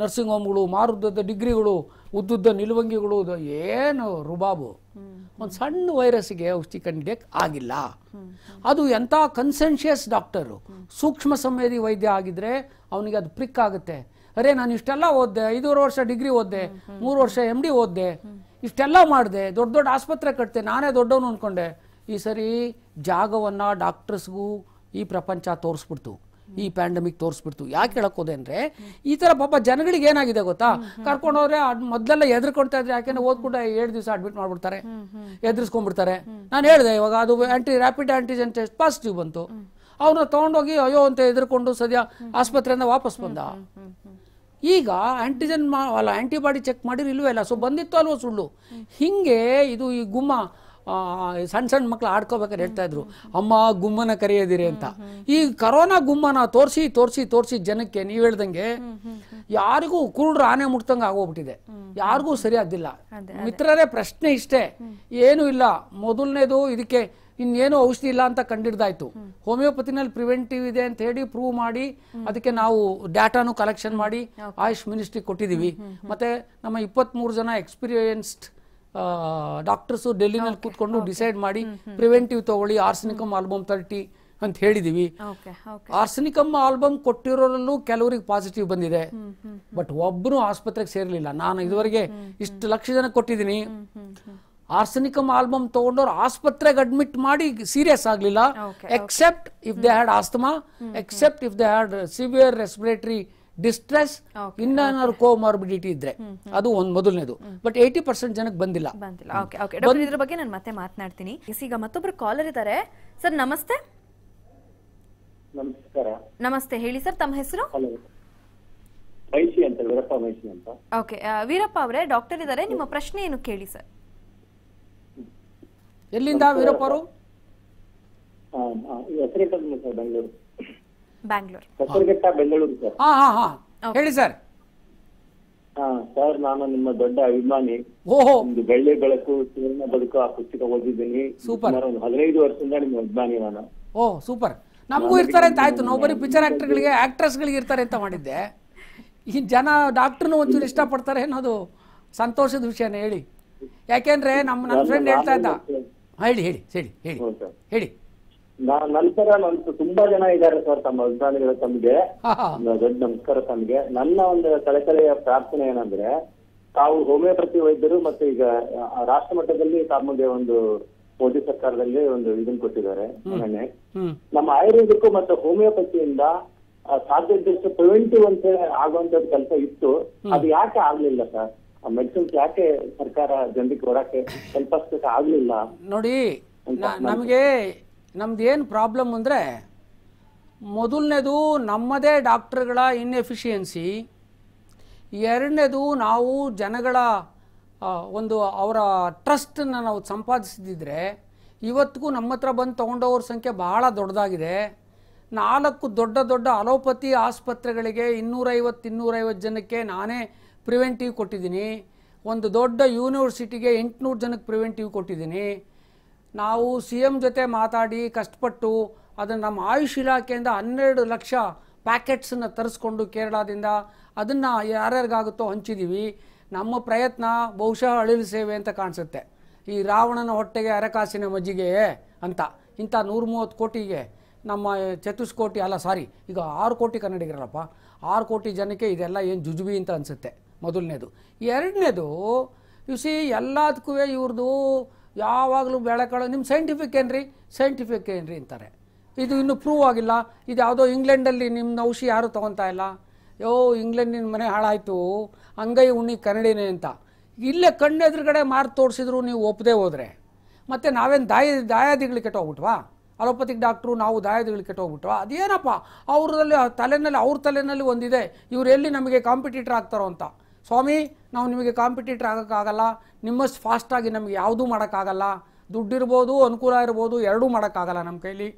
ನರ್ಸಿಂಗ್ ಹೋಮ್ಗಳು ಮಾರುದ್ದದ ಡಿಗ್ರಿಗಳು ಉದ್ದುದ್ದ ನಿಲುವಂಗಿಗಳು ಏನು ರುಬಾಬು ಒಂದು ಸಣ್ಣ ವೈರಸ್ಗೆ ಔಷಧಿ ಕಂಡಿಡಿಯಕ್ಕೆ ಆಗಿಲ್ಲ ಅದು ಎಂಥ ಕನ್ಸೆನ್ಷಿಯಸ್ ಡಾಕ್ಟರು ಸೂಕ್ಷ್ಮ ಸಂವೇದಿ ವೈದ್ಯ ಆಗಿದ್ರೆ ಅವನಿಗೆ ಅದು ಪ್ರಿಕ್ ಆಗುತ್ತೆ ಅರೆ ನಾನು ಇಷ್ಟೆಲ್ಲ ಓದ್ದೆ ಐದೂರು ವರ್ಷ ಡಿಗ್ರಿ ಓದಿದೆ ಮೂರು ವರ್ಷ ಎಮ್ ಡಿ ಓದ್ದೆ ಇಷ್ಟೆಲ್ಲ ಮಾಡಿದೆ ದೊಡ್ಡ ದೊಡ್ಡ ಆಸ್ಪತ್ರೆ ಕಟ್ಟಿದೆ ನಾನೇ ದೊಡ್ಡವನು ಅಂದ್ಕೊಂಡೆ ಈ ಸರಿ ಜಾಗವನ್ನು ಡಾಕ್ಟರ್ಸ್ಗೂ ಈ ಪ್ರಪಂಚ ತೋರಿಸ್ಬಿಡ್ತು ಈ ಪ್ಯಾಂಡಮಿಕ್ ತೋರಿಸ್ಬಿಡ್ತು ಯಾಕೆ ಹೇಳಕ್ಕೋದೆ ಅಂದ್ರೆ ಈ ತರ ಪಾಪ ಜನಗಳಿಗೆ ಏನಾಗಿದೆ ಗೊತ್ತಾ ಕರ್ಕೊಂಡೋದ್ರೆ ಮೊದಲೆಲ್ಲ ಎದ್ರುಕೊಳ್ತಾ ಇದ್ರೆ ಯಾಕೆಂದ್ರೆ ಓದ್ಕೊಂಡು ಏಳು ದಿವಸ ಅಡ್ಮಿಟ್ ಮಾಡ್ಬಿಡ್ತಾರೆ ಎದ್ರಿಸ್ಕೊಂಡ್ಬಿಡ್ತಾರೆ ನಾನು ಹೇಳಿದೆ ಇವಾಗ ಅದು anti rapid antigen test positive ಬಂತು ಅವ್ರನ್ನ ತಗೊಂಡೋಗಿ ಅಯ್ಯೋ ಅಂತ ಎದ್ರಕೊಂಡು ಸದ್ಯ ಆಸ್ಪತ್ರೆಯಿಂದ ವಾಪಸ್ ಬಂದ ಈಗ ಆಂಟಿಜೆನ್ ಅಲ್ಲ ಆಂಟಿಬಾಡಿ ಚೆಕ್ ಮಾಡಿರ್ ಇಲ್ವೇ ಇಲ್ಲ ಸೊ ಬಂದಿತ್ತು ಅಲ್ವೋ ಸುಳ್ಳು ಹಿಂಗೆ ಇದು ಈ ಗುಮ್ಮ ಸಣ್ಣ ಸಣ್ಣ ಮಕ್ಳು ಆಡ್ಕೋಬೇಕಾದ್ರೆ ಹೇಳ್ತಾ ಇದ್ರು ಅಮ್ಮ ಗುಮ್ಮನ ಕರೆಯೋದಿರಿ ಅಂತ ಈ ಕರೋನಾ ಗುಮ್ಮನ ತೋರಿಸಿ ತೋರಿಸಿ ತೋರಿಸಿ ಜನಕ್ಕೆ ನೀವು ಹೇಳ್ದಂಗೆ ಯಾರಿಗೂ ಕುರುಡ್ರು ಆನೆ ಮುಟ್ದಂಗೆ ಆಗೋಗ್ಬಿಟ್ಟಿದೆ ಯಾರಿಗೂ ಸರಿ ಮಿತ್ರರೇ ಪ್ರಶ್ನೆ ಇಷ್ಟೇ ಏನೂ ಇಲ್ಲ ಮೊದಲನೇದು ಇದಕ್ಕೆ ಇನ್ನೇನು ಔಷಧಿ ಇಲ್ಲ ಅಂತ ಕಂಡಿಡ್ದಾಯ್ತು ಹೋಮಿಯೋಪತಿನಲ್ಲಿ ಪ್ರಿವೆಂಟಿವ್ ಇದೆ ಅಂತ ಹೇಳಿ ಪ್ರೂವ್ ಮಾಡಿ ಅದಕ್ಕೆ ನಾವು ಡಾಟಾನು ಕಲೆಕ್ಷನ್ ಮಾಡಿ ಆಯುಷ್ ಮಿನಿಸ್ಟ್ರಿ ಕೊಟ್ಟಿದ್ದೀವಿ ಮತ್ತೆ ನಮ್ಮ ಇಪ್ಪತ್ತ್ ಜನ ಎಕ್ಸ್ಪೀರಿಯನ್ಸ್ಡ್ ಡಾಕ್ಟರ್ಸು ಡೆಲ್ಲಿನಲ್ಲಿ ಕೂತ್ಕೊಂಡು ಡಿಸೈಡ್ ಮಾಡಿ ಪ್ರಿವೆಂಟಿವ್ ತಗೊಳ್ಳಿ ಆರ್ಸನಿಕಮ್ ಆಲ್ಬಮ್ ತರ್ಟಿ ಅಂತ ಹೇಳಿದೀವಿ ಆರ್ಸನಿಕಮ್ ಆಲ್ಬಮ್ ಕೊಟ್ಟಿರೋರಲ್ಲೂ ಕೆಲವರಿಗೆ ಪಾಸಿಟಿವ್ ಬಂದಿದೆ ಬಟ್ ಒಬ್ರು ಆಸ್ಪತ್ರೆಗೆ ಸೇರಲಿಲ್ಲ ನಾನು ಇದುವರೆಗೆ ಇಷ್ಟು ಲಕ್ಷ ಜನ ಕೊಟ್ಟಿದ್ದೀನಿ ಆರ್ಸನಿಕಮ್ ಆಲ್ಬಮ್ ತಗೊಂಡವ್ರು ಆಸ್ಪತ್ರೆಗೆ ಅಡ್ಮಿಟ್ ಮಾಡಿ ಸೀರಿಯಸ್ ಆಗಲಿಲ್ಲ except if they had asthma except if they had severe respiratory distress ಇನ್ನೇನಾದ್ರು ಮಾರ್ಬಿಡಿಟಿ ಇದ್ರೆ ಅದು ಒಂದ್ ಮೊದಲನೇದು ಬಟ್ ಏಟಿ ಪರ್ಸೆಂಟ್ ಜನಕ್ಕೆ ಬಂದಿಲ್ಲ ಬಂದಿಲ್ಲ ಓಕೆ ಓಕೆ ಡಾಕ್ಟರ್ ಇದ್ರ ಬಗ್ಗೆ ನಾನು ಮತ್ತೆ ಮಾತನಾಡ್ತೀನಿ ಈಗ ಮತ್ತೊಬ್ರು ಕಾಲರ್ ಇದ್ದಾರೆ ಸರ್ ನಮಸ್ತೆ ನಮಸ್ಕಾರ ನಮಸ್ತೆ ಹೇಳಿ ಸರ್ ತಮ್ಮ ಹೆಸರು ಮೈಸಿ ಅಂತ ವೀರಪ್ಪ ಮೈಸಿ ಅಂತ ಓಕೆ ವೀರಪ್ಪ ಅವರೇ ಡಾಕ್ಟರ್ ಇದ್ದಾರೆ ನಿಮ್ಮ ಪ್ರಶ್ನೆ ಏನು ಕೇಳಿ ಸರ್ ಎಲ್ಲಿಂದ ವೀರಪ್ಪ ಅವರು ಬೆಂಗಳೂರು ಬ್ಯಾಂಗ್ಳೂರ್ ಹೊಸರುಘಟ್ಟ ಬೆಂಗಳೂರು ಸರ್ ಹಾ ಹಾ ಹಾ ಹೇಳಿ ಸರ್ ಹಾ ಸರ್ ನಾನು ನಿಮ್ಮ ದೊಡ್ಡ ಅಭಿಮಾನಿ ಓಹೋ ಬೆಳ್ಳಿ ಬೆಳಕು ಸುವರ್ಣ ಬದುಕು ಆ ಪುಸ್ತಕ ಓದಿದ್ದೀನಿ ಸೂಪರ್ ಸುಮಾರು ಒಂದು ಹದಿನೈದು ವರ್ಷದಿಂದ ನಿಮ್ಮ ಅಭಿಮಾನಿ ನಾನು ಓ ಸೂಪರ್ ನಮಗೂ ಇರ್ತಾರೆ ಅಂತ ಆಯ್ತು ನಾವು ಬರೀ ಪಿಕ್ಚರ್ ಆ್ಯಕ್ಟರ್ಗಳಿಗೆ ಆ್ಯಕ್ಟ್ರೆಸ್ಗಳಿಗೆ ಇರ್ತಾರೆ ಅಂತ ಮಾಡಿದ್ದೆ ಈ ಜನ ಡಾಕ್ಟರ್ನು ಒಂಚೂರು ಇಷ್ಟಪಡ್ತಾರೆ ಅನ್ನೋದು ಸಂತೋಷದ ವಿಷಯನೇ ಹೇಳಿ ಯಾಕೆಂದ್ರೆ ನಮ್ಮ ನನ್ನ ಫ್ರೆಂಡ್ ಹೇಳ್ತಾ ಇದ್ದ ಹೇಳಿ ಹೇಳಿ ಹೇಳಿ ಹೇಳಿ ಹೇಳಿ ನಂತರ ನಂತರ ತುಂಬಾ ಜನ ಇದ್ದಾರೆ ಸರ್ ತಮ್ಮ ಅಭಿಮಾನಿಗಳು ತಮ್ಗೆ ದೊಡ್ಡ ನಮಸ್ಕಾರ ತಮ್ಗೆ ನನ್ನ ಒಂದು ಕಳಕಳಿಯ ಪ್ರಾರ್ಥನೆ ಏನಂದ್ರೆ ತಾವು ಹೋಮಿಯೋಪತಿ ವೈದ್ಯರು ಮತ್ತೆ ಈಗ ರಾಷ್ಟ್ರ ಮಟ್ಟದಲ್ಲಿ ತಮ್ಮಗೆ ಒಂದು ಮೋದಿ ಸರ್ಕಾರದಲ್ಲಿ ಒಂದು ಇದನ್ನ ಕೊಟ್ಟಿದ್ದಾರೆ ಮನೆ ನಮ್ಮ ಆಯುರ್ವೇದಕ್ಕೂ ಮತ್ತೆ ಹೋಮಿಯೋಪತಿಯಿಂದ ಸಾಧ್ಯ ಪ್ರಿವೆಂಟಿವ್ ಅಂತ ಆಗುವಂತದ್ದು ಕೆಲಸ ಇತ್ತು ಅದು ಯಾಕೆ ಆಗ್ಲಿಲ್ಲ ಸರ್ ಆ ಮೆಡಿಸಿನ್ಸ್ ಯಾಕೆ ಸರ್ಕಾರ ಜನರಿಗೆ ಕೊಡಕ್ಕೆ ಸ್ವಲ್ಪ ಆಗ್ಲಿಲ್ಲ ನೋಡಿ ನಮ್ದು ಏನು ಪ್ರಾಬ್ಲಮ್ ಅಂದರೆ ಮೊದಲನೇದು ನಮ್ಮದೇ ಡಾಕ್ಟ್ರುಗಳ ಇನ್ಎಫಿಷಿಯನ್ಸಿ ಎರಡನೇದು ನಾವು ಜನಗಳ ಒಂದು ಅವರ ಟ್ರಸ್ಟನ್ನು ನಾವು ಸಂಪಾದಿಸಿದ್ದಿದ್ರೆ ಇವತ್ತಿಗೂ ನಮ್ಮ ಹತ್ರ ಬಂದು ತೊಗೊಂಡವ್ರ ಸಂಖ್ಯೆ ಭಾಳ ದೊಡ್ಡದಾಗಿದೆ ನಾಲ್ಕು ದೊಡ್ಡ ದೊಡ್ಡ ಅಲೋಪತಿ ಆಸ್ಪತ್ರೆಗಳಿಗೆ ಇನ್ನೂರೈವತ್ತು ಇನ್ನೂರೈವತ್ತು ಜನಕ್ಕೆ ನಾನೇ ಪ್ರಿವೆಂಟಿವ್ ಕೊಟ್ಟಿದ್ದೀನಿ ಒಂದು ದೊಡ್ಡ ಯೂನಿವರ್ಸಿಟಿಗೆ ಎಂಟುನೂರು ಜನಕ್ಕೆ ಪ್ರಿವೆಂಟಿವ್ ಕೊಟ್ಟಿದ್ದೀನಿ ನಾವು ಸಿ ಎಮ್ ಜೊತೆ ಮಾತಾಡಿ ಕಷ್ಟಪಟ್ಟು ಅದನ್ನು ನಮ್ಮ ಆಯುಷ್ ಇಲಾಖೆಯಿಂದ ಹನ್ನೆರಡು ಲಕ್ಷ ಪ್ಯಾಕೆಟ್ಸನ್ನು ತರಿಸ್ಕೊಂಡು ಕೇರಳದಿಂದ ಅದನ್ನು ಯಾರ್ಯಾರಿಗಾಗುತ್ತೋ ಹಂಚಿದ್ದೀವಿ ನಮ್ಮ ಪ್ರಯತ್ನ ಬಹುಶಃ ಅಳಿಲು ಸೇವೆ ಅಂತ ಕಾಣಿಸುತ್ತೆ ಈ ರಾವಣನ ಹೊಟ್ಟೆಗೆ ಅರಕಾಸಿನ ಮಜ್ಜಿಗೆ ಅಂತ ಇಂಥ ನೂರು ಮೂವತ್ತು ಕೋಟಿಗೆ ನಮ್ಮ ಚತುಷ್ಕೋಟಿ ಅಲ್ಲ ಸಾರಿ ಈಗ ಆರು ಕೋಟಿ ಕನ್ನಡಿಗರಲ್ಲಪ್ಪ ಆರು ಕೋಟಿ ಜನಕ್ಕೆ ಇದೆಲ್ಲ ಏನು ಜುಜುಬಿ ಅಂತ ಅನಿಸುತ್ತೆ ಮೊದಲನೇದು ಎರಡನೇದು ಯು ಸಿ ಎಲ್ಲದಕ್ಕೂ ಇವ್ರದ್ದು ಯಾವಾಗಲೂ ಬೆಳಕಳು ನಿಮ್ಮ ಸೈಂಟಿಫಿಕ್ ಏನು ರೀ ಸೈಂಟಿಫಿಕ್ ಏನು ರೀ ಅಂತಾರೆ ಇದು ಇನ್ನೂ ಪ್ರೂವ್ ಆಗಿಲ್ಲ ಇದು ಯಾವುದೋ ಇಂಗ್ಲೆಂಡಲ್ಲಿ ನಿಮ್ಮ ಔಷಧಿ ಯಾರು ತೊಗೊತಾ ಇಲ್ಲ ಯೋ ಇಂಗ್ಲೆಂಡಿನ ಮನೆ ಹಾಳಾಯಿತು ಅಂಗೈ ಉಣ್ಣಿ ಕನ್ನಡಿನೇ ಅಂತ ಇಲ್ಲೇ ಕಣ್ಣೆದುರುಗಡೆ ಮಾರು ತೋರಿಸಿದ್ರು ನೀವು ಒಪ್ಪದೇ ಹೋದರೆ ಮತ್ತು ನಾವೇನು ದಾಯ ದಾಯಾದಿಗಳಿಗೆ ಕೆಟ್ಟೋಗ್ಬಿಟ್ವಾ ಅಲೋಪತಿಕ್ ಡಾಕ್ಟ್ರು ನಾವು ದಾಯಾದಿಗಳಿಗೆ ಕೆಟ್ಟೋಗ್ಬಿಟ್ವಾ ಅದೇನಪ್ಪ ಅವರಲ್ಲಿ ತಲೆನಲ್ಲಿ ಅವ್ರ ತಲೆನಲ್ಲಿ ಒಂದಿದೆ ಇವರೆಲ್ಲಿ ನಮಗೆ ಕಾಂಪಿಟೇಟರ್ ಆಗ್ತಾರೋ ಅಂತ ಸ್ವಾಮಿ ನಾವು ನಿಮಗೆ ಕಾಂಪಿಟೇಟರ್ ಆಗೋಕ್ಕಾಗಲ್ಲ ನಿಮ್ಮಷ್ಟು ಫಾಸ್ಟಾಗಿ ನಮಗೆ ಯಾವುದೂ ಮಾಡೋಕ್ಕಾಗಲ್ಲ ದುಡ್ಡಿರ್ಬೋದು ಅನುಕೂಲ ಇರ್ಬೋದು ಎರಡೂ ಮಾಡೋಕ್ಕಾಗಲ್ಲ ನಮ್ಮ ಕೈಲಿ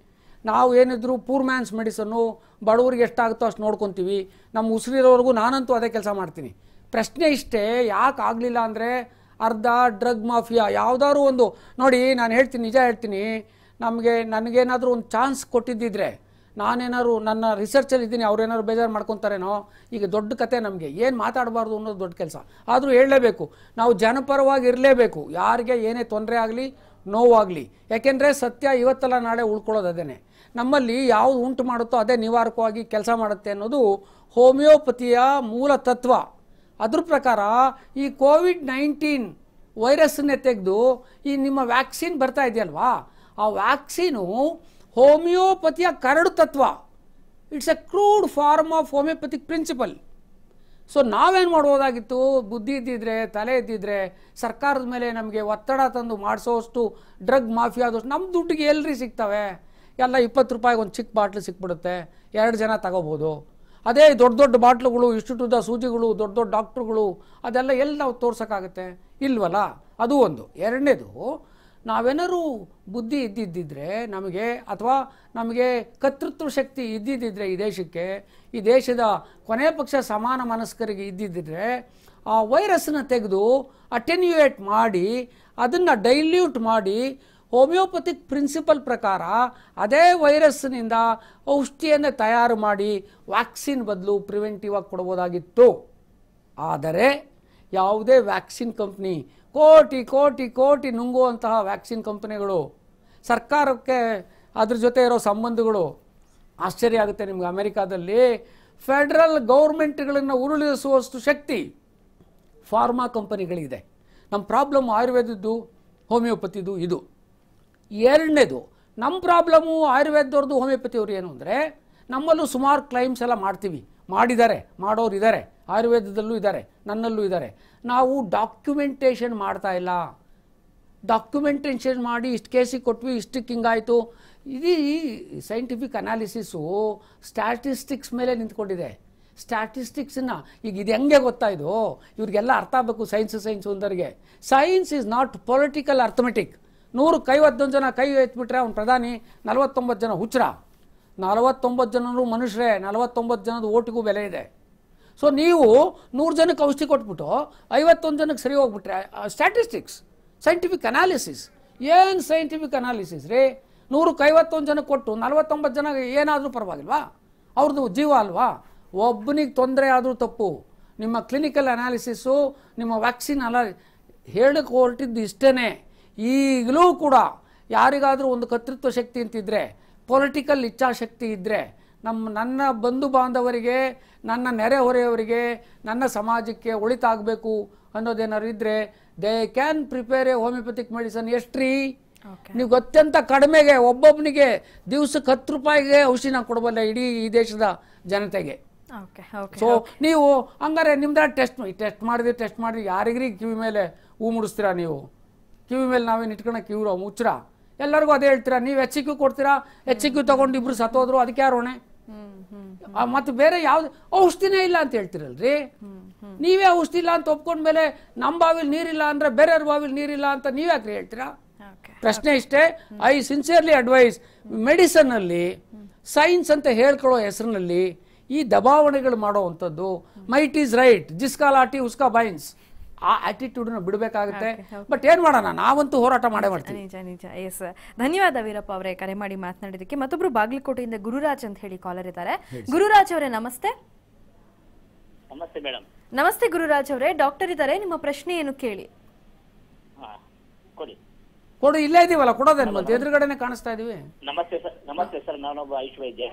ನಾವು ಏನಿದ್ರು ಪೂರ್ ಮ್ಯಾನ್ಸ್ ಮೆಡಿಸನ್ನು ಬಡವ್ರಿಗೆ ಎಷ್ಟಾಗುತ್ತೋ ಅಷ್ಟು ನೋಡ್ಕೊತೀವಿ ನಮ್ಮ ಉಸಿರಿರೋವರೆಗೂ ನಾನಂತೂ ಅದೇ ಕೆಲಸ ಮಾಡ್ತೀನಿ ಪ್ರಶ್ನೆ ಇಷ್ಟೇ ಯಾಕೆ ಆಗಲಿಲ್ಲ ಅಂದರೆ ಅರ್ಧ ಡ್ರಗ್ ಮಾಫಿಯಾ ಯಾವುದಾದ್ರು ಒಂದು ನೋಡಿ ನಾನು ಹೇಳ್ತೀನಿ ನಿಜ ಹೇಳ್ತೀನಿ ನಮಗೆ ನನಗೇನಾದರೂ ಒಂದು ಚಾನ್ಸ್ ಕೊಟ್ಟಿದ್ದಿದ್ರೆ ನಾನೇನಾದ್ರು ನನ್ನ ರಿಸರ್ಚಲ್ಲಿ ಇದ್ದೀನಿ ಅವ್ರೇನಾದ್ರು ಬೇಜಾರು ಮಾಡ್ಕೊತಾರೇನೋ ಈಗ ದೊಡ್ಡ ಕತೆ ನಮಗೆ ಏನು ಮಾತಾಡಬಾರ್ದು ಅನ್ನೋದು ದೊಡ್ಡ ಕೆಲಸ ಆದರೂ ಹೇಳಲೇಬೇಕು ನಾವು ಜನಪರವಾಗಿ ಇರಲೇಬೇಕು ಯಾರಿಗೆ ಏನೇ ತೊಂದರೆ ಆಗಲಿ ನೋವಾಗಲಿ ಯಾಕೆಂದರೆ ಸತ್ಯ ಇವತ್ತಲ್ಲ ನಾಳೆ ಉಳ್ಕೊಳ್ಳೋದು ಅದೇ ನಮ್ಮಲ್ಲಿ ಯಾವುದು ಉಂಟು ಮಾಡುತ್ತೋ ಅದೇ ನಿವಾರಕವಾಗಿ ಕೆಲಸ ಮಾಡುತ್ತೆ ಅನ್ನೋದು ಹೋಮಿಯೋಪತಿಯ ಮೂಲ ತತ್ವ ಅದ್ರ ಪ್ರಕಾರ ಈ ಕೋವಿಡ್ ನೈನ್ಟೀನ್ ವೈರಸ್ಸನ್ನೇ ತೆಗೆದು ಈ ನಿಮ್ಮ ವ್ಯಾಕ್ಸಿನ್ ಬರ್ತಾ ಇದೆಯಲ್ವಾ ಆ ವ್ಯಾಕ್ಸಿನು ಹೋಮಿಯೋಪತಿಯ ಕರಡು ತತ್ವ it's a crude form of homeopathic principle so ನಾವೇನು ಮಾಡ್ಬೋದಾಗಿತ್ತು ಬುದ್ಧಿ ಇದ್ದಿದ್ರೆ ತಲೆ ಇದ್ದಿದ್ರೆ ಸರ್ಕಾರದ ಮೇಲೆ ನಮಗೆ ಒತ್ತಡ ತಂದು ಮಾಡಿಸೋಷ್ಟು ಡ್ರಗ್ ಮಾಫಿ ಆದಷ್ಟು ನಮ್ಮ ದುಡ್ಡಿಗೆ ಎಲ್ರಿ ಸಿಗ್ತವೆ ಎಲ್ಲ ಇಪ್ಪತ್ತು ರೂಪಾಯಿಗೆ ಒಂದು ಚಿಕ್ಕ ಬಾಟ್ಲು ಸಿಕ್ಬಿಡುತ್ತೆ ಎರಡು ಜನ ತಗೋಬೋದು ಅದೇ ದೊಡ್ಡ ದೊಡ್ಡ ಬಾಟ್ಲುಗಳು ಇಷ್ಟುಟುದ ಸೂಜಿಗಳು ದೊಡ್ಡ ದೊಡ್ಡ ಡಾಕ್ಟ್ರುಗಳು ಅದೆಲ್ಲ ಎಲ್ಲಿ ನಾವು ತೋರ್ಸೋಕ್ಕಾಗುತ್ತೆ ಇಲ್ವಲ್ಲ ಅದು ಒಂದು ಎರಡನೇದು ನಾವೆನರೂ ಬುದ್ಧಿ ಇದ್ದಿದ್ದಿದ್ರೆ ನಮಗೆ ಅಥವಾ ನಮಗೆ ಕರ್ತೃತ್ವ ಶಕ್ತಿ ಇದ್ದಿದ್ದಿದ್ರೆ ಈ ದೇಶಕ್ಕೆ ಈ ದೇಶದ ಕೊನೆ ಪಕ್ಷ ಸಮಾನ ಮನಸ್ಕರಿಗೆ ಇದ್ದಿದ್ದರೆ ಆ ವೈರಸ್ನ ತೆಗೆದು ಅಟೆನ್ಯುಯೇಟ್ ಮಾಡಿ ಅದನ್ನು ಡೈಲ್ಯೂಟ್ ಮಾಡಿ ಹೋಮಿಯೋಪತಿಕ್ ಪ್ರಿನ್ಸಿಪಲ್ ಪ್ರಕಾರ ಅದೇ ವೈರಸ್ನಿಂದ ಔಷಧಿಯನ್ನು ತಯಾರು ಮಾಡಿ ವ್ಯಾಕ್ಸಿನ್ ಬದಲು ಪ್ರಿವೆಂಟಿವ್ ಆಗಿ ಕೊಡ್ಬೋದಾಗಿತ್ತು ಆದರೆ ಯಾವುದೇ ವ್ಯಾಕ್ಸಿನ್ ಕಂಪ್ನಿ ಕೋಟಿ ಕೋಟಿ ಕೋಟಿ ನುಂಗುವಂತಹ ವ್ಯಾಕ್ಸಿನ್ ಕಂಪನಿಗಳು ಸರ್ಕಾರಕ್ಕೆ ಅದ್ರ ಜೊತೆ ಇರೋ ಸಂಬಂಧಗಳು ಆಶ್ಚರ್ಯ ಆಗುತ್ತೆ ನಿಮ್ಗೆ ಅಮೆರಿಕಾದಲ್ಲಿ ಫೆಡ್ರಲ್ ಗೌರ್ಮೆಂಟ್ಗಳನ್ನು ಉರುಳಿಸುವಷ್ಟು ಶಕ್ತಿ ಫಾರ್ಮಾ ಕಂಪನಿಗಳಿದೆ ನಮ್ಮ ಪ್ರಾಬ್ಲಮ್ ಆಯುರ್ವೇದದ್ದು ಹೋಮಿಯೋಪತಿದು ಇದು ಎರಡನೇದು ನಮ್ಮ ಪ್ರಾಬ್ಲಮ್ಮು ಹೋಮಿಯೋಪತಿ ಹೋಮಿಯೋಪತಿಯವ್ರು ಏನು ಅಂದರೆ ನಮ್ಮಲ್ಲೂ ಸುಮಾರು ಕ್ಲೈಮ್ಸ್ ಎಲ್ಲ ಮಾಡ್ತೀವಿ ಮಾಡಿದ್ದಾರೆ ಮಾಡೋರು ಇದ್ದಾರೆ ಆಯುರ್ವೇದದಲ್ಲೂ ಇದ್ದಾರೆ ನನ್ನಲ್ಲೂ ಇದ್ದಾರೆ ನಾವು ಡಾಕ್ಯುಮೆಂಟೇಷನ್ ಮಾಡ್ತಾ ಇಲ್ಲ ಡಾಕ್ಯುಮೆಂಟೇಷನ್ ಮಾಡಿ ಇಷ್ಟು ಕೇಸಿಗೆ ಕೊಟ್ವಿ ಇಷ್ಟಕ್ಕೆ ಹಿಂಗಾಯಿತು ಇದೀ ಸೈಂಟಿಫಿಕ್ ಅನಾಲಿಸಿಸು ಸ್ಟ್ಯಾಟಿಸ್ಟಿಕ್ಸ್ ಮೇಲೆ ನಿಂತ್ಕೊಂಡಿದೆ ಸ್ಟ್ಯಾಟಿಸ್ಟಿಕ್ಸನ್ನು ಈಗ ಇದು ಹೆಂಗೆ ಗೊತ್ತಾಯಿತು ಇವ್ರಿಗೆಲ್ಲ ಅರ್ಥ ಆಗಬೇಕು ಸೈನ್ಸ್ ಸೈನ್ಸ್ ಒಂದರಿಗೆ science is not political arithmetic ಕೈ ಐವತ್ತೊಂದು ಜನ ಕೈ ಎತ್ಬಿಟ್ರೆ ಅವ್ನು ಪ್ರಧಾನಿ ನಲವತ್ತೊಂಬತ್ತು ಜನ ಹುಚ್ಚರ ನಲವತ್ತೊಂಬತ್ತು ಜನರು ಮನುಷ್ಯರೇ ನಲವತ್ತೊಂಬತ್ತು ಜನದ ಓಟಿಗೂ ಬೆಲೆ ಇದೆ ಸೊ ನೀವು ನೂರು ಜನಕ್ಕೆ ಔಷಧಿ ಕೊಟ್ಬಿಟ್ಟು ಐವತ್ತೊಂದು ಜನಕ್ಕೆ ಸರಿ ಹೋಗ್ಬಿಟ್ರೆ ಸ್ಟ್ಯಾಟಿಸ್ಟಿಕ್ಸ್ ಸೈಂಟಿಫಿಕ್ ಅನಾಲಿಸಿಸ್ ಏನು ಸೈಂಟಿಫಿಕ್ ಅನಾಲಿಸಿಸ್ ರೀ ನೂರಕ್ಕೆ ಐವತ್ತೊಂದು ಜನಕ್ಕೆ ಕೊಟ್ಟು ನಲವತ್ತೊಂಬತ್ತು ಜನ ಏನಾದರೂ ಪರವಾಗಿಲ್ವಾ ಅವ್ರದ್ದು ಜೀವ ಅಲ್ವಾ ಒಬ್ಬನಿಗೆ ತೊಂದರೆ ಆದರೂ ತಪ್ಪು ನಿಮ್ಮ ಕ್ಲಿನಿಕಲ್ ಅನಾಲಿಸಿಸು ನಿಮ್ಮ ವ್ಯಾಕ್ಸಿನ್ ಅಲ ಹೇಳಕ್ಕೆ ಹೊರಟಿದ್ದು ಇಷ್ಟೇ ಈಗಲೂ ಕೂಡ ಯಾರಿಗಾದರೂ ಒಂದು ಕರ್ತೃತ್ವ ಶಕ್ತಿ ಅಂತಿದ್ದರೆ ಪೊಲಿಟಿಕಲ್ ಇಚ್ಛಾಶಕ್ತಿ ಇದ್ದರೆ ನಮ್ಮ ನನ್ನ ಬಂಧು ಬಾಂಧವರಿಗೆ ನನ್ನ ನೆರೆಹೊರೆಯವರಿಗೆ ನನ್ನ ಸಮಾಜಕ್ಕೆ ಒಳಿತಾಗಬೇಕು ಅನ್ನೋದೇನಾದ್ರು ಇದ್ದರೆ they can prepare a homeopathic medicine ಎಷ್ಟ್ರೀ ನೀವು ಅತ್ಯಂತ ಕಡಿಮೆಗೆ ಒಬ್ಬೊಬ್ಬನಿಗೆ ದಿವಸಕ್ಕೆ ಹತ್ತು ರೂಪಾಯಿಗೆ ಔಷಧಿನ ಕೊಡಬಲ್ಲ ಇಡೀ ಈ ದೇಶದ ಜನತೆಗೆ ಸೊ ನೀವು ಹಂಗಾರೆ ನಿಮ್ದಾಗ ಟೆಸ್ಟ್ ಟೆಸ್ಟ್ ಮಾಡಿದ್ರೆ ಟೆಸ್ಟ್ ಮಾಡಿದ್ರೆ ಯಾರಿಗ್ರಿ ಕಿವಿ ಮೇಲೆ ಹೂ ಮುಡಿಸ್ತೀರಾ ನೀವು ಕಿವಿ ಮೇಲೆ ನಾವೇನು ಇಟ್ಕೊಂಡ ಕಿವಿರೋ ಮುಚ್ಚರ ಎಲ್ಲರಿಗೂ ಅದೇ ಹೇಳ್ತೀರಾ ನೀವು ಎಚ್ ಕ್ಯೂ ಕೊಡ್ತೀರಾ ಎಚ್ ಕ್ಯೂ ತೊಗೊಂಡು ಇಬ್ರು ಸತ್ತೋದ್ರು ಅದಕ್ಕೆ ಹೊಣೆ ಮತ್ತೆ ಬೇರೆ ಯಾವ್ದು ಔಷಧಿನೇ ಇಲ್ಲ ಅಂತ ಹೇಳ್ತಿರಲ್ರಿ ನೀವೇ ಔಷಧಿ ಇಲ್ಲ ಅಂತ ಒಪ್ಕೊಂಡ್ಮೇಲೆ ನಮ್ಮ ಬಾವಿಲಿ ನೀರಿಲ್ಲ ಅಂದ್ರೆ ಬೇರೆಯವ್ರ ಬಾವಿಲಿ ನೀರಿಲ್ಲ ಅಂತ ನೀವ್ಯಾಕ್ರಿ ಹೇಳ್ತೀರಾ ಪ್ರಶ್ನೆ ಇಷ್ಟೇ ಐ ಸಿನ್ಸಿಯರ್ಲಿ ಅಡ್ವೈಸ್ ಮೆಡಿಸನ್ ಅಲ್ಲಿ ಸೈನ್ಸ್ ಅಂತ ಹೇಳ್ಕೊಳ್ಳೋ ಹೆಸರಿನಲ್ಲಿ ಈ ದಬಾವಣೆಗಳು ಮಾಡುವಂಥದ್ದು ಮೈಟ್ ಈಸ್ ರೈಟ್ ಜಿಸ್ಕಾ ಲಾಟಿ ಉಸ್ಕಾ ಬೈನ್ಸ್ ಆ ಆಟಿಟ್ಯೂಡ್ ಬಿಡಬೇಕಾಗುತ್ತೆ ಬಟ್ ಏನ್ ಮಾಡೋಣ ನಾವಂತೂ ಹೋರಾಟ ಮಾಡೇ ಮಾಡ್ತೀವಿ ನಿಜ ನಿಜ ಎಸ್ ಧನ್ಯವಾದ ವೀರಪ್ಪ ಅವರೇ ಕರೆ ಮಾಡಿ ಮಾತನಾಡಿದಕ್ಕೆ ಮತ್ತೊಬ್ರು ಬಾಗಲಕೋಟೆಯಿಂದ ಗುರುರಾಜ್ ಅಂತ ಹೇಳಿ ಕಾಲರ್ ಇದ್ದಾರೆ ಗುರುರಾಜ್ ಅವರೇ ನಮಸ್ತೆ ನಮಸ್ತೆ ಮೇಡಮ್ ನಮಸ್ತೆ ಗುರುರಾಜ್ ಅವರೇ ಡಾಕ್ಟರ್ ಇದ್ದಾರೆ ನಿಮ್ಮ ಪ್ರಶ್ನೆ ಏನು ಕೇಳಿ ಕೊಡಿ ಕೊಡು ಇಲ್ಲೇ ಇದೀವಲ್ಲ ಕೊಡೋದೇನು ಎದುರುಗಡೆನೆ ಕಾಣಿಸ್ತಾ ಇದೀವಿ ನಮಸ್ತೆ ಸರ್ ನಮಸ್ತೆ ಸರ್ ನಾನೊಬ್ಬ ಆಯುಷ್ ವೈದ್ಯ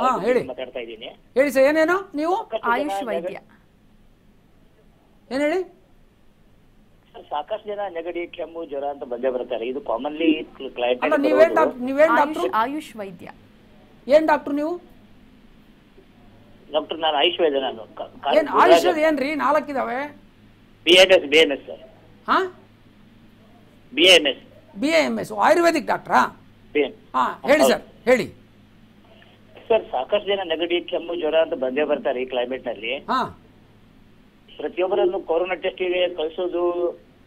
ಹಾ ಹೇಳಿ ಮಾತಾಡ್ತಾ ಇದ್ದೀನಿ ಹೇಳಿ ಸರ್ ಏನೇನು ನೀವು ಆಯುಷ್ ವೈದ್ಯ ಏನ್ ಹೇಳಿ ಸಾಕಷ್ಟು ಜನ ನೆಗಡಿ ಕೆಮ್ಮು ಜ್ವರ ಅಂತ ಬಂದೇ ಬರ್ತಾರೆ ಇದು ಕಾಮನ್ಲಿ ಕ್ಲೈಂಟ್ ಡಾಕ್ಟರ್ ಆಯುಷ್ ವೈದ್ಯ ಏನ್ ಡಾಕ್ಟರ್ ನೀವು ಡಾಕ್ಟರ್ ನಾನು ಆಯುಷ್ ವೈದ್ಯ ನಾನು ಆಯುಷ್ ಏನ್ರಿ ನಾಲ್ಕಿದಾವೆ B N S B N S sir ಹಾ B N S B M S Ayurvedic doctor ಹಾ ಹೇಳಿ ಸರ್ ಹೇಳಿ ಸರ್ ಸಾಕಷ್ಟು ಜನ ನೆಗಡಿ ಕೆಮ್ಮು ಜ್ವರ ಅಂತ ಬಂದೇ ಬರ್ತಾರೆ ಈ ಕ್ಲೈಮೇಟ್ ನಲ್ಲಿ ಪ್ರತಿಯೊಬ್ಬರನ್ನು ಕೊರೋನಾ ಟೆಸ್ಟ್ ಗೆ ಕಳಿಸೋದು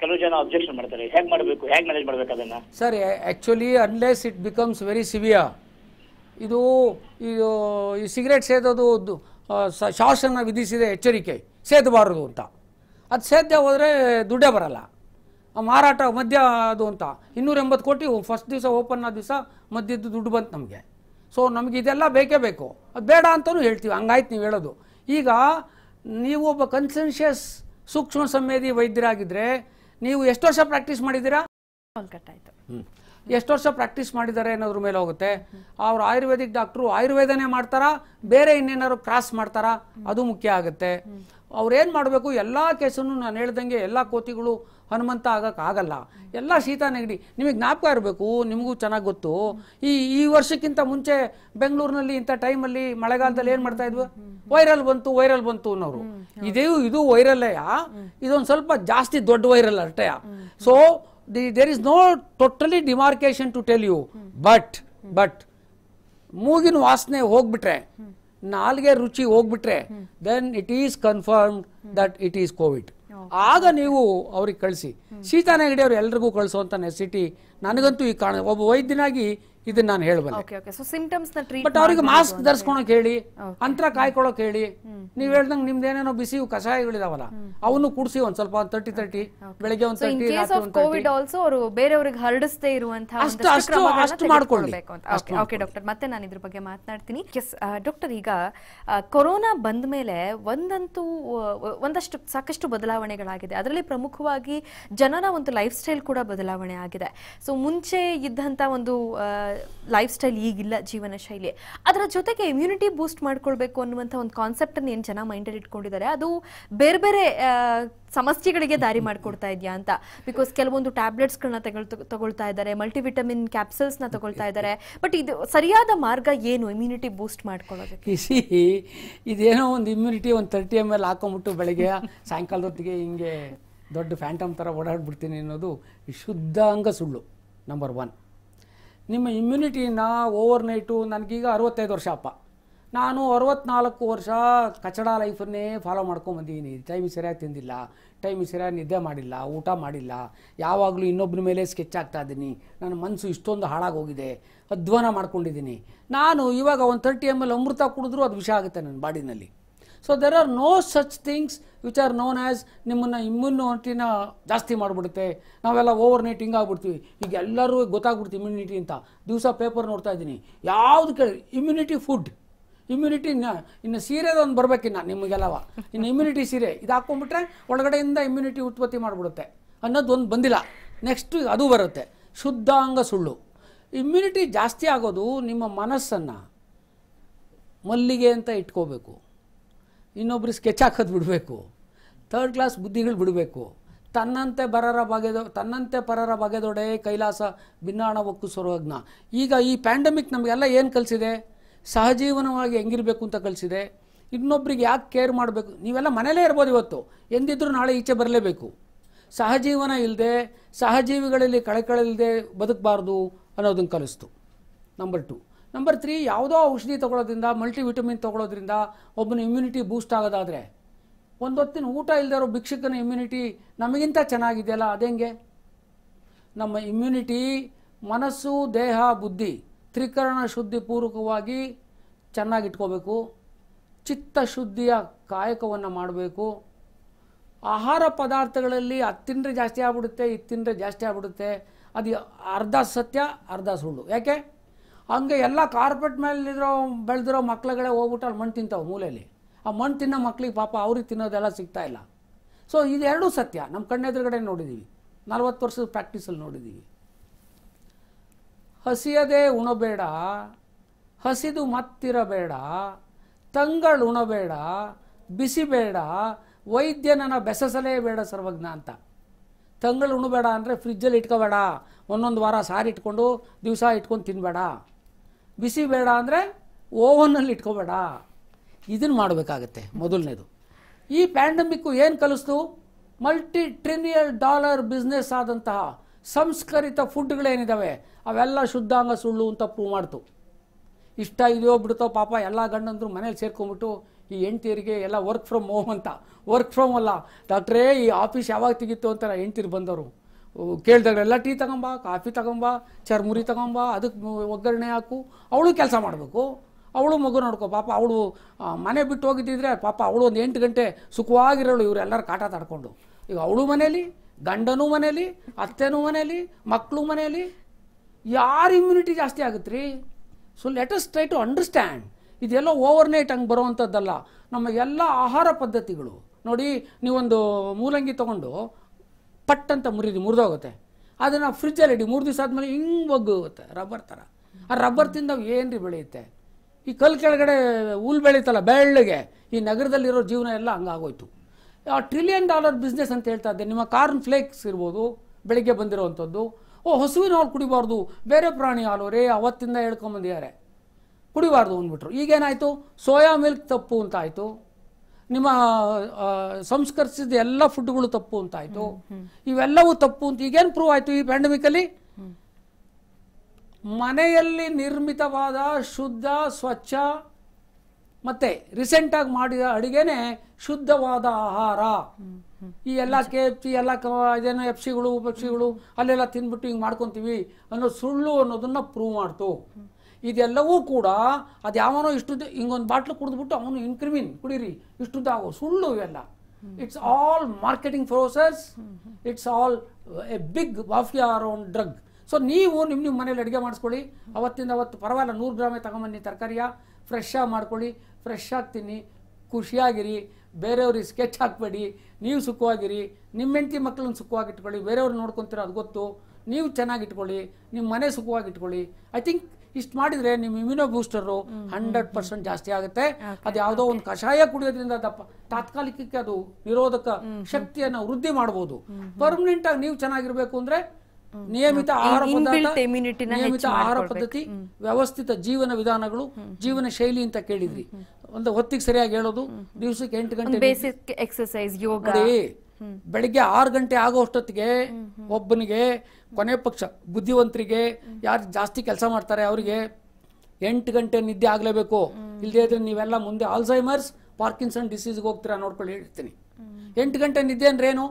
ಕೆಲವು ಮಾಡ್ತಾರೆ ಹೇಗೆ ಮಾಡಬೇಕು ಹೇಗೆ ಮ್ಯಾನೇಜ್ ಮಾಡಬೇಕು sir actually unless it becomes very severe ಇದು ಇದು ಈ ಸಿಗರೇಟ್ ಸೇದೋದು ಶಾಸನ ವಿಧಿಸಿದೆ ಎಚ್ಚರಿಕೆ ಸೇದಬಾರದು ಅಂತ ಅದು ಸೇದ್ಯ ಹೋದರೆ ದುಡ್ಡೇ ಬರಲ್ಲ ಮಾರಾಟ ಮದ್ಯ ಅದು ಅಂತ ಎಂಬತ್ತು ಕೋಟಿ ಫಸ್ಟ್ ದಿವಸ ಓಪನ್ ಆದ ದಿವಸ ಮದ್ಯದ್ದು ದುಡ್ಡು ಬಂತು ನಮಗೆ ಸೊ ನಮಗೆ ಇದೆಲ್ಲ ಬೇಕೇ ಬೇಕು ಅದು ಬೇಡ ಅಂತಲೂ ಹೇಳ್ತೀವಿ ಹಂಗಾಯ್ತು ನೀವು ಹೇಳೋದು ಈಗ ನೀವು ಒಬ್ಬ ಕನ್ಸೆನ್ಷಿಯಸ್ ಸೂಕ್ಷ್ಮ ಸಂವೇದಿ ವೈದ್ಯರಾಗಿದ್ದರೆ ನೀವು ಎಷ್ಟು ವರ್ಷ ಪ್ರಾಕ್ಟೀಸ್ ಮಾಡಿದ್ದೀರಾ ಎಷ್ಟು ವರ್ಷ ಪ್ರಾಕ್ಟೀಸ್ ಮಾಡಿದ್ದಾರೆ ಅನ್ನೋದ್ರ ಮೇಲೆ ಹೋಗುತ್ತೆ ಅವ್ರು ಆಯುರ್ವೇದಿಕ್ ಡಾಕ್ಟ್ರು ಆಯುರ್ವೇದನೇ ಮಾಡ್ತಾರಾ ಬೇರೆ ಇನ್ನೇನಾದ್ರು ಕ್ರಾಸ್ ಮಾಡ್ತಾರಾ ಅದು ಮುಖ್ಯ ಆಗುತ್ತೆ ಅವ್ರು ಏನು ಮಾಡಬೇಕು ಎಲ್ಲ ಕೇಸನ್ನು ನಾನು ಹೇಳ್ದಂಗೆ ಎಲ್ಲ ಕೋತಿಗಳು ಹನುಮಂತ ಆಗಲ್ಲ ಎಲ್ಲ ಶೀತ ನೆಗಡಿ ನಿಮಗೆ ಜ್ಞಾಪಕ ಇರಬೇಕು ನಿಮಗೂ ಚೆನ್ನಾಗಿ ಗೊತ್ತು ಈ ಈ ವರ್ಷಕ್ಕಿಂತ ಮುಂಚೆ ಬೆಂಗಳೂರಿನಲ್ಲಿ ಇಂಥ ಟೈಮಲ್ಲಿ ಮಳೆಗಾಲದಲ್ಲಿ ಏನು ಮಾಡ್ತಾ ಇದ್ವು ವೈರಲ್ ಬಂತು ವೈರಲ್ ಬಂತು ಅನ್ನೋರು ಇದೇ ಇದು ವೈರಲ್ಲಯ ಇದೊಂದು ಸ್ವಲ್ಪ ಜಾಸ್ತಿ ದೊಡ್ಡ ವೈರಲ್ ಅಷ್ಟೇ so the there is no totally demarcation to tell you but but ಮೂಗಿನ ವಾಸನೆ ಹೋಗ್ಬಿಟ್ರೆ ನಾಲ್ಗೆ ರುಚಿ ಹೋಗ್ಬಿಟ್ರೆ then it is confirmed that it is Covid ಆಗ ನೀವು ಅವ್ರಿಗೆ ಕಳಿಸಿ ಸೀತಾ ನೆಗಡಿ ಅವ್ರು ಎಲ್ರಿಗೂ ಕಳಿಸೋ ಅಂತ ನೆಸಿಟಿ ನನಗಂತೂ ಈ ಕಾಣ ಒಬ್ಬ ವೈದ್ಯನಾಗಿ ಇದನ್ನ ನಾನು ಹೇಳಬಲ್ಲೆ ಬಟ್ ಅವ್ರಿಗೆ ಮಾಸ್ಕ್ ಧರಿಸ್ಕೊಳಕ್ ಹೇಳಿ ಅಂತರ ಕಾಯ್ಕೊಳಕ್ ಹೇಳಿ ನೀವ್ ಹೇಳ್ದಂಗ್ ನಿಮ್ದೇನೇನೋ ಬಿಸಿ ಕಷಾಯಗಳಿದಾವಲ್ಲ ಅವನು ಕುಡಿಸಿ ಒಂದ್ ಸ್ವಲ್ಪ ತರ್ಟಿ ತರ್ಟಿ ಬೆಳಿಗ್ಗೆ ಒಂದ್ ತರ್ಟಿ ಕೋವಿಡ್ ಆಲ್ಸೋ ಅವರು ಬೇರೆಯವ್ರಿಗೆ ಹರಡಿಸ್ತೇ ಇರುವಂತಹ ಅಷ್ಟು ಅಷ್ಟು ಮಾಡ್ಕೊಳ್ಳಿ ಓಕೆ ಡಾಕ್ಟರ್ ಮತ್ತೆ ನಾನು ಇದ್ರ ಬಗ್ಗೆ ಮಾತನಾಡ್ತೀನಿ ಡಾಕ್ಟರ್ ಈಗ ಕೊರೋನಾ ಬಂದ ಮೇಲೆ ಒಂದಂತೂ ಒಂದಷ್ಟು ಸಾಕಷ್ಟು ಬದಲಾವಣೆಗಳಾಗಿದೆ ಅದರಲ್ಲಿ ಪ್ರಮುಖವಾಗಿ ಜನರ ಒಂದು ಲೈಫ್ ಸ್ಟೈಲ್ ಕೂಡ ಬದಲಾವಣೆ ಆಗಿದೆ ಸೊ ಮುಂಚೆ ಇದ್ದಂತ ಒಂದು ಲೈಫ್ ಸ್ಟೈಲ್ ಈಗಿಲ್ಲ ಜೀವನ ಶೈಲಿ ಅದರ ಜೊತೆಗೆ ಇಮ್ಯುನಿಟಿ ಬೂಸ್ಟ್ ಮಾಡ್ಕೊಳ್ಬೇಕು ಅನ್ನುವಂಥ ಒಂದು ಕಾನ್ಸೆಪ್ಟನ್ನು ಏನು ಜನ ಮೈಂಡಲ್ಲಿ ಇಟ್ಕೊಂಡಿದ್ದಾರೆ ಅದು ಬೇರೆ ಬೇರೆ ಸಮಸ್ಯೆಗಳಿಗೆ ದಾರಿ ಮಾಡಿಕೊಡ್ತಾ ಇದೆಯಾ ಅಂತ ಬಿಕಾಸ್ ಕೆಲವೊಂದು ಟ್ಯಾಬ್ಲೆಟ್ಸ್ಗಳನ್ನ ತೆಗೊಳ್ ತಗೊಳ್ತಾ ಇದ್ದಾರೆ ಮಲ್ಟಿವಿಟಮಿನ್ ಕ್ಯಾಪ್ಸಲ್ಸ್ನ ತಗೊಳ್ತಾ ಇದ್ದಾರೆ ಬಟ್ ಇದು ಸರಿಯಾದ ಮಾರ್ಗ ಏನು ಇಮ್ಯುನಿಟಿ ಬೂಸ್ಟ್ ಮಾಡ್ಕೊಳ್ಳೋದಕ್ಕೆ ಸಿ ಇದೇನೋ ಒಂದು ಇಮ್ಯುನಿಟಿ ಒಂದು ತರ್ಟಿ ಎಮ್ ಎಲ್ ಹಾಕೊಂಬಿಟ್ಟು ಬೆಳಗ್ಗೆ ಸಾಯಂಕಾಲದೊತ್ತಿಗೆ ಹಿಂಗೆ ದೊಡ್ಡ ಫ್ಯಾಂಟಮ್ ಥರ ಓಡಾಡ್ಬಿಡ್ತೀನಿ ಅನ್ನೋದು ಶುದ್ಧ ಅಂಗ ಸುಳ್ಳು ನಂಬರ್ ಒನ್ ನಿಮ್ಮ ಇಮ್ಯುನಿಟಿನ ಓವರ್ ನೈಟು ನನಗೀಗ ಅರವತ್ತೈದು ವರ್ಷ ಅಪ್ಪ ನಾನು ಅರವತ್ನಾಲ್ಕು ವರ್ಷ ಕಚಡ ಲೈಫನ್ನೇ ಫಾಲೋ ಮಾಡ್ಕೊಂಬಂದಿದ್ದೀನಿ ಟೈಮಿಗೆ ಸರಿಯಾಗಿ ತಿಂದಿಲ್ಲ ಟೈಮಿಗೆ ಸರಿಯಾಗಿ ನಿದ್ದೆ ಮಾಡಿಲ್ಲ ಊಟ ಮಾಡಿಲ್ಲ ಯಾವಾಗಲೂ ಇನ್ನೊಬ್ಬರ ಮೇಲೆ ಸ್ಕೆಚ್ ಆಗ್ತಾ ಇದ್ದೀನಿ ನನ್ನ ಮನಸ್ಸು ಇಷ್ಟೊಂದು ಹಾಳಾಗೋಗಿದೆ ಅಧ್ವಾನ ಮಾಡ್ಕೊಂಡಿದ್ದೀನಿ ನಾನು ಇವಾಗ ಒಂದು ಥರ್ಟಿ ಎಮ್ ಎಲ್ ಅಮೃತ ಕುಡಿದ್ರೂ ಅದು ವಿಷ ಆಗುತ್ತೆ ನನ್ನ ಬಾಡಿನಲ್ಲಿ so there are no such things which are known as ನಿಮ್ಮನ್ನು ಇಮ್ಯುನಿಟಿನ ಜಾಸ್ತಿ ಮಾಡಿಬಿಡುತ್ತೆ ನಾವೆಲ್ಲ ಓವರ್ ನೈಟ್ ಆಗ್ಬಿಡ್ತೀವಿ ಈಗ ಎಲ್ಲರೂ ಗೊತ್ತಾಗ್ಬಿಡ್ತೀವಿ ಇಮ್ಯುನಿಟಿ ಅಂತ ದಿವಸ ಪೇಪರ್ ನೋಡ್ತಾ ಇದ್ದೀನಿ ಯಾವುದು ಕೇಳಿ ಇಮ್ಯುನಿಟಿ ಫುಡ್ ಇಮ್ಯುನಿಟಿ ಇನ್ನು ಸೀರೆದೊಂದು ಬರಬೇಕಿನ್ನ ನಿಮಗೆಲ್ಲವ ಇನ್ನು ಇಮ್ಯುನಿಟಿ ಸೀರೆ ಇದು ಹಾಕೊಂಡ್ಬಿಟ್ರೆ ಒಳಗಡೆಯಿಂದ ಇಮ್ಯುನಿಟಿ ಉತ್ಪತ್ತಿ ಮಾಡಿಬಿಡುತ್ತೆ ಅನ್ನೋದು ಒಂದು ಬಂದಿಲ್ಲ ನೆಕ್ಸ್ಟ್ ಅದು ಬರುತ್ತೆ ಶುದ್ಧಾಂಗ ಸುಳ್ಳು ಇಮ್ಯುನಿಟಿ ಜಾಸ್ತಿ ಆಗೋದು ನಿಮ್ಮ ಮನಸ್ಸನ್ನು ಮಲ್ಲಿಗೆ ಅಂತ ಇಟ್ಕೋಬೇಕು ಇನ್ನೊಬ್ಬರು ಸ್ಕೆಚ್ ಹಾಕೋದು ಬಿಡಬೇಕು ಥರ್ಡ್ ಕ್ಲಾಸ್ ಬುದ್ಧಿಗಳು ಬಿಡಬೇಕು ತನ್ನಂತೆ ಬರರ ಬಗೆದೊ ತನ್ನಂತೆ ಪರರ ಬಗೆದೊಡೆ ಕೈಲಾಸ ಭಿನ್ನಾಣ ಒಕ್ಕು ಸ್ವರ್ವಜ್ಞ ಈಗ ಈ ಪ್ಯಾಂಡಮಿಕ್ ನಮಗೆಲ್ಲ ಏನು ಕಲಿಸಿದೆ ಸಹಜೀವನವಾಗಿ ಹೆಂಗಿರಬೇಕು ಅಂತ ಕಲಿಸಿದೆ ಇನ್ನೊಬ್ರಿಗೆ ಯಾಕೆ ಕೇರ್ ಮಾಡಬೇಕು ನೀವೆಲ್ಲ ಮನೇಲೇ ಇರ್ಬೋದು ಇವತ್ತು ಎಂದಿದ್ದರೂ ನಾಳೆ ಈಚೆ ಬರಲೇಬೇಕು ಸಹಜೀವನ ಇಲ್ಲದೆ ಸಹಜೀವಿಗಳಲ್ಲಿ ಕಳೆಕಳಿಲ್ಲದೆ ಬದುಕಬಾರ್ದು ಅನ್ನೋದನ್ನು ಕಲಿಸ್ತು ನಂಬರ್ ಟು ನಂಬರ್ ತ್ರೀ ಯಾವುದೋ ಔಷಧಿ ತೊಗೊಳೋದ್ರಿಂದ ಮಲ್ಟಿವಿಟಮಿನ್ ತೊಗೊಳೋದ್ರಿಂದ ಒಬ್ಬನ ಇಮ್ಯುನಿಟಿ ಬೂಸ್ಟ್ ಆಗೋದಾದರೆ ಒಂದು ಹೊತ್ತಿನ ಊಟ ಇಲ್ಲದೆ ಭಿಕ್ಷಕನ ಇಮ್ಯುನಿಟಿ ನಮಗಿಂತ ಚೆನ್ನಾಗಿದೆಯಲ್ಲ ಅದೇಂಗೆ ನಮ್ಮ ಇಮ್ಯುನಿಟಿ ಮನಸ್ಸು ದೇಹ ಬುದ್ಧಿ ತ್ರಿಕರಣ ಶುದ್ಧಿ ಪೂರ್ವಕವಾಗಿ ಚೆನ್ನಾಗಿಟ್ಕೋಬೇಕು ಚಿತ್ತ ಶುದ್ಧಿಯ ಕಾಯಕವನ್ನು ಮಾಡಬೇಕು ಆಹಾರ ಪದಾರ್ಥಗಳಲ್ಲಿ ಅದು ಜಾಸ್ತಿ ಆಗ್ಬಿಡುತ್ತೆ ಇದು ಜಾಸ್ತಿ ಆಗ್ಬಿಡುತ್ತೆ ಅದು ಅರ್ಧ ಸತ್ಯ ಅರ್ಧ ಸುಳ್ಳು ಯಾಕೆ ಹಂಗೆ ಎಲ್ಲ ಕಾರ್ಪೆಟ್ ಮೇಲಿರೋ ಬೆಳೆದಿರೋ ಮಕ್ಳುಗಳೇ ಹೋಗ್ಬಿಟ್ಟು ಅಲ್ಲಿ ಮಣ್ಣು ತಿಂತಾವೆ ಮೂಲೆಯಲ್ಲಿ ಆ ಮಣ್ಣು ತಿನ್ನೋ ಮಕ್ಳಿಗೆ ಪಾಪ ಅವ್ರಿಗೆ ತಿನ್ನೋದೆಲ್ಲ ಸಿಗ್ತಾ ಇಲ್ಲ ಸೊ ಇದೆರಡೂ ಸತ್ಯ ನಮ್ಮ ಕಣ್ಣೆದುರುಗಡೆ ನೋಡಿದ್ದೀವಿ ನಲ್ವತ್ತು ವರ್ಷದ ಪ್ರಾಕ್ಟೀಸಲ್ಲಿ ನೋಡಿದ್ದೀವಿ ಹಸಿಯದೇ ಉಣಬೇಡ ಹಸಿದು ಮತ್ತಿರಬೇಡ ತಂಗಳು ಉಣಬೇಡ ಬಿಸಿ ಬೇಡ ವೈದ್ಯನನ ಬೆಸಸಲೇ ಬೇಡ ಸರ್ವಜ್ಞ ಅಂತ ತಂಗಳು ಉಣಬೇಡ ಅಂದರೆ ಫ್ರಿಜ್ಜಲ್ಲಿ ಇಟ್ಕೋಬೇಡ ಒಂದೊಂದು ವಾರ ಸಾರಿ ಇಟ್ಕೊಂಡು ದಿವಸ ಇಟ್ಕೊಂಡು ತಿನ್ನಬೇಡ ಬಿಸಿ ಬೇಡ ಅಂದರೆ ಓವನಲ್ಲಿ ಇಟ್ಕೋಬೇಡ ಇದನ್ನು ಮಾಡಬೇಕಾಗತ್ತೆ ಮೊದಲನೇದು ಈ ಪ್ಯಾಂಡಮಿಕ್ಕು ಏನು ಕಲಿಸ್ತು ಮಲ್ಟಿ ಟ್ರಿಲಿಯನ್ ಡಾಲರ್ ಬಿಸ್ನೆಸ್ ಆದಂತಹ ಸಂಸ್ಕರಿತ ಫುಡ್ಗಳೇನಿದ್ದಾವೆ ಅವೆಲ್ಲ ಶುದ್ಧಾಂಗ ಸುಳ್ಳು ಅಂತ ಪ್ರೂವ್ ಮಾಡ್ತು ಇಷ್ಟ ಇದೆಯೋ ಬಿಡ್ತೋ ಪಾಪ ಎಲ್ಲ ಗಂಡಂದ್ರು ಮನೇಲಿ ಸೇರ್ಕೊಂಬಿಟ್ಟು ಈ ಹೆಂಡ್ತಿಯರಿಗೆ ಎಲ್ಲ ವರ್ಕ್ ಫ್ರಮ್ ಹೋಮ್ ಅಂತ ವರ್ಕ್ ಫ್ರಮ್ ಅಲ್ಲ ಡಾಕ್ಟ್ರೇ ಈ ಆಫೀಸ್ ಯಾವಾಗ ತೆಗಿತ್ತು ಅಂತ ಹೆಂಡ್ತಿರು ಬಂದವರು ಕೇಳಿದಾಗಲೆಲ್ಲ ಟೀ ತಗೊಂಬ ಕಾಫಿ ತಗೊಂಬ ಚರ್ಮುರಿ ತಗೊಂಬ ಅದಕ್ಕೆ ಒಗ್ಗರಣೆ ಹಾಕು ಅವಳು ಕೆಲಸ ಮಾಡಬೇಕು ಅವಳು ಮಗು ನೋಡ್ಕೊ ಪಾಪ ಅವಳು ಮನೆ ಬಿಟ್ಟು ಹೋಗಿದ್ದಿದ್ರೆ ಪಾಪ ಅವಳು ಒಂದು ಎಂಟು ಗಂಟೆ ಸುಖವಾಗಿರೋಳು ಇವರೆಲ್ಲರೂ ಕಾಟ ತಾಡ್ಕೊಂಡು ಈಗ ಅವಳು ಮನೇಲಿ ಗಂಡನೂ ಮನೇಲಿ ಅತ್ತೆನೂ ಮನೇಲಿ ಮಕ್ಕಳು ಮನೇಲಿ ಯಾರ ಇಮ್ಯುನಿಟಿ ಜಾಸ್ತಿ ಆಗುತ್ತೆ ರೀ so let's try to understand ಇದೆಲ್ಲ ಓವರ್ನೈಟ್ ಹಂಗೆ ಬರುವಂಥದ್ದಲ್ಲ ನಮ್ಮ ಎಲ್ಲ ಆಹಾರ ಪದ್ಧತಿಗಳು ನೋಡಿ ನೀವೊಂದು ಮೂಲಂಗಿ ತಗೊಂಡು ಪಟ್ ಅಂತ ಮುರಿದು ಮುರಿದೋಗುತ್ತೆ ಅದನ್ನು ಫ್ರಿಜ್ಜಲ್ಲಿ ಇಡಿ ಮೂರು ದಿವಸ ಆದಮೇಲೆ ಹಿಂಗೆ ಒಗ್ಗೋಗುತ್ತೆ ರಬ್ಬರ್ ಥರ ಆ ರಬ್ಬರ್ ತಿಂದ ಏನು ರೀ ಬೆಳೆಯುತ್ತೆ ಈ ಕಲ್ಲು ಕೆಳಗಡೆ ಹುಲ್ ಬೆಳೀತಲ್ಲ ಬೆಳ್ಳಗೆ ಈ ನಗರದಲ್ಲಿರೋ ಜೀವನ ಎಲ್ಲ ಹಂಗಾಗೋಯ್ತು ಆ ಟ್ರಿಲಿಯನ್ ಡಾಲರ್ ಬಿಸ್ನೆಸ್ ಅಂತ ಹೇಳ್ತಾ ಇದ್ದೆ ನಿಮ್ಮ ಕಾರ್ನ್ ಫ್ಲೇಕ್ಸ್ ಇರ್ಬೋದು ಬೆಳಿಗ್ಗೆ ಬಂದಿರೋವಂಥದ್ದು ಓ ಹಸುವಿನ ಹಾಲು ಕುಡಿಬಾರ್ದು ಬೇರೆ ಪ್ರಾಣಿ ಹಾಲು ರೇ ಅವತ್ತಿಂದ ಹೇಳ್ಕೊಂಬಂದಿದ್ದಾರೆ ಕುಡಿಬಾರ್ದು ಅಂದ್ಬಿಟ್ರು ಈಗೇನಾಯಿತು ಸೋಯಾ ಮಿಲ್ಕ್ ತಪ್ಪು ಅಂತ ಆಯಿತು ನಿಮ್ಮ ಸಂಸ್ಕರಿಸಿದ ಎಲ್ಲ ಫುಡ್ಗಳು ತಪ್ಪು ಅಂತ ಆಯ್ತು ಇವೆಲ್ಲವೂ ತಪ್ಪು ಅಂತ ಈಗೇನು ಪ್ರೂವ್ ಆಯಿತು ಈ ಪ್ಯಾಂಡಮಿಕಲ್ಲಿ ಮನೆಯಲ್ಲಿ ನಿರ್ಮಿತವಾದ ಶುದ್ಧ ಸ್ವಚ್ಛ ಮತ್ತೆ ರೀಸೆಂಟಾಗಿ ಮಾಡಿದ ಅಡುಗೆನೇ ಶುದ್ಧವಾದ ಆಹಾರ ಈ ಎಲ್ಲ ಕೆ ಎಫ್ ಸಿ ಎಲ್ಲ ಇದೇನು ಎಫ್ ಸಿಗಳು ಉಪ ಅಲ್ಲೆಲ್ಲ ತಿನ್ಬಿಟ್ಟು ಹಿಂಗೆ ಮಾಡ್ಕೊತೀವಿ ಅನ್ನೋ ಸುಳ್ಳು ಅನ್ನೋದನ್ನ ಪ್ರೂವ್ ಮಾಡ್ತು ಇದೆಲ್ಲವೂ ಕೂಡ ಅದು ಯಾವನೋ ಇಷ್ಟು ಹಿಂಗೊಂದು ಬಾಟ್ಲು ಕುಡಿದ್ಬಿಟ್ಟು ಅವನು ಇನ್ಕ್ರಿಮಿನ್ ಕುಡೀರಿ ಇಷ್ಟು ಆಗೋ ಸುಳ್ಳು ಇವೆಲ್ಲ it's all marketing process it's all a big mafia around drug so ನೀವು ನಿಮ್ಮ ನಿಮ್ಮ ಮನೇಲಿ ಅಡುಗೆ ಮಾಡಿಸ್ಕೊಳ್ಳಿ ಅವತ್ತಿಂದ ಅವತ್ತು ಪರವಾಗಿಲ್ಲ ನೂರು ಗ್ರಾಮೇ ತಗೊಂಬನ್ನಿ ತರಕಾರಿಯ ಫ್ರೆಶ್ಶಾಗಿ ಮಾಡ್ಕೊಳ್ಳಿ ಫ್ರೆಶ್ ತಿನ್ನಿ ಖುಷಿಯಾಗಿರಿ ಬೇರೆಯವ್ರಿಗೆ ಸ್ಕೆಚ್ ಹಾಕಬೇಡಿ ನೀವು ಸುಖವಾಗಿರಿ ನಿಮ್ಮ ಹೆಂಡತಿ ಮಕ್ಕಳನ್ನ ಸುಖವಾಗಿಟ್ಕೊಳ್ಳಿ ಬೇರೆಯವ್ರು ನೋಡ್ಕೊತೀರ ಅದು ಗೊತ್ತು ನೀವು ಚೆನ್ನಾಗಿ ಇಟ್ಕೊಳ್ಳಿ ನಿಮ್ಮ ಮನೆ ಸುಖವಾಗಿ ಇಟ್ಕೊಳ್ಳಿ ಐ ಥಿಂಕ್ ಇಷ್ಟು ಮಾಡಿದ್ರೆ ನಿಮ್ಮ ಇಮ್ಯುನೋ ಬೂಸ್ಟರು ಹಂಡ್ರೆಡ್ ಪರ್ಸೆಂಟ್ ಜಾಸ್ತಿ ಆಗುತ್ತೆ ಅದು ಯಾವುದೋ ಒಂದು ಕಷಾಯ ಕುಡಿಯೋದ್ರಿಂದ ದಪ್ಪ ತಾತ್ಕಾಲಿಕಕ್ಕೆ ಅದು ನಿರೋಧಕ ಶಕ್ತಿಯನ್ನು ವೃದ್ಧಿ ಮಾಡಬಹುದು ಪರ್ಮನೆಂಟ್ ಆಗಿ ನೀವು ಚೆನ್ನಾಗಿರ್ಬೇಕು ಅಂದ್ರೆ ನಿಯಮಿತ ಆಹಾರ ಪದ್ಧತಿ ನಿಯಮಿತ ಆಹಾರ ಪದ್ಧತಿ ವ್ಯವಸ್ಥಿತ ಜೀವನ ವಿಧಾನಗಳು ಜೀವನ ಶೈಲಿ ಅಂತ ಕೇಳಿದ್ರಿ ಒಂದು ಹೊತ್ತಿಗೆ ಸರಿಯಾಗಿ ಹೇಳೋದು ದಿವಸಕ್ಕೆ ಎಂಟು ಗಂಟೆ ಎಕ್ಸರ್ಸೈಸ್ ಯೋಗ ಬೆಳಿಗ್ಗೆ ಆರು ಗಂಟೆ ಆಗೋ ಅಷ್ಟೊತ್ತಿಗೆ ಒಬ್ಬನಿಗೆ ಕೊನೆ ಪಕ್ಷ ಬುದ್ಧಿವಂತರಿಗೆ ಯಾರು ಜಾಸ್ತಿ ಕೆಲಸ ಮಾಡ್ತಾರೆ ಅವರಿಗೆ ಎಂಟು ಗಂಟೆ ನಿದ್ದೆ ಆಗಲೇಬೇಕು ಇಲ್ಲದೇ ಇದ್ರೆ ನೀವೆಲ್ಲ ಮುಂದೆ ಆಲ್ಝೈಮರ್ಸ್ ಪಾರ್ಕಿನ್ಸನ್ ಡಿಸೀಸ್ಗೆ ಹೋಗ್ತೀರಾ ನೋಡ್ಕೊಳ್ಳಿ ಹೇಳ್ತೀನಿ ಎಂಟು ಗಂಟೆ ನಿದ್ದೆ ಅಂದ್ರೆ ಏನು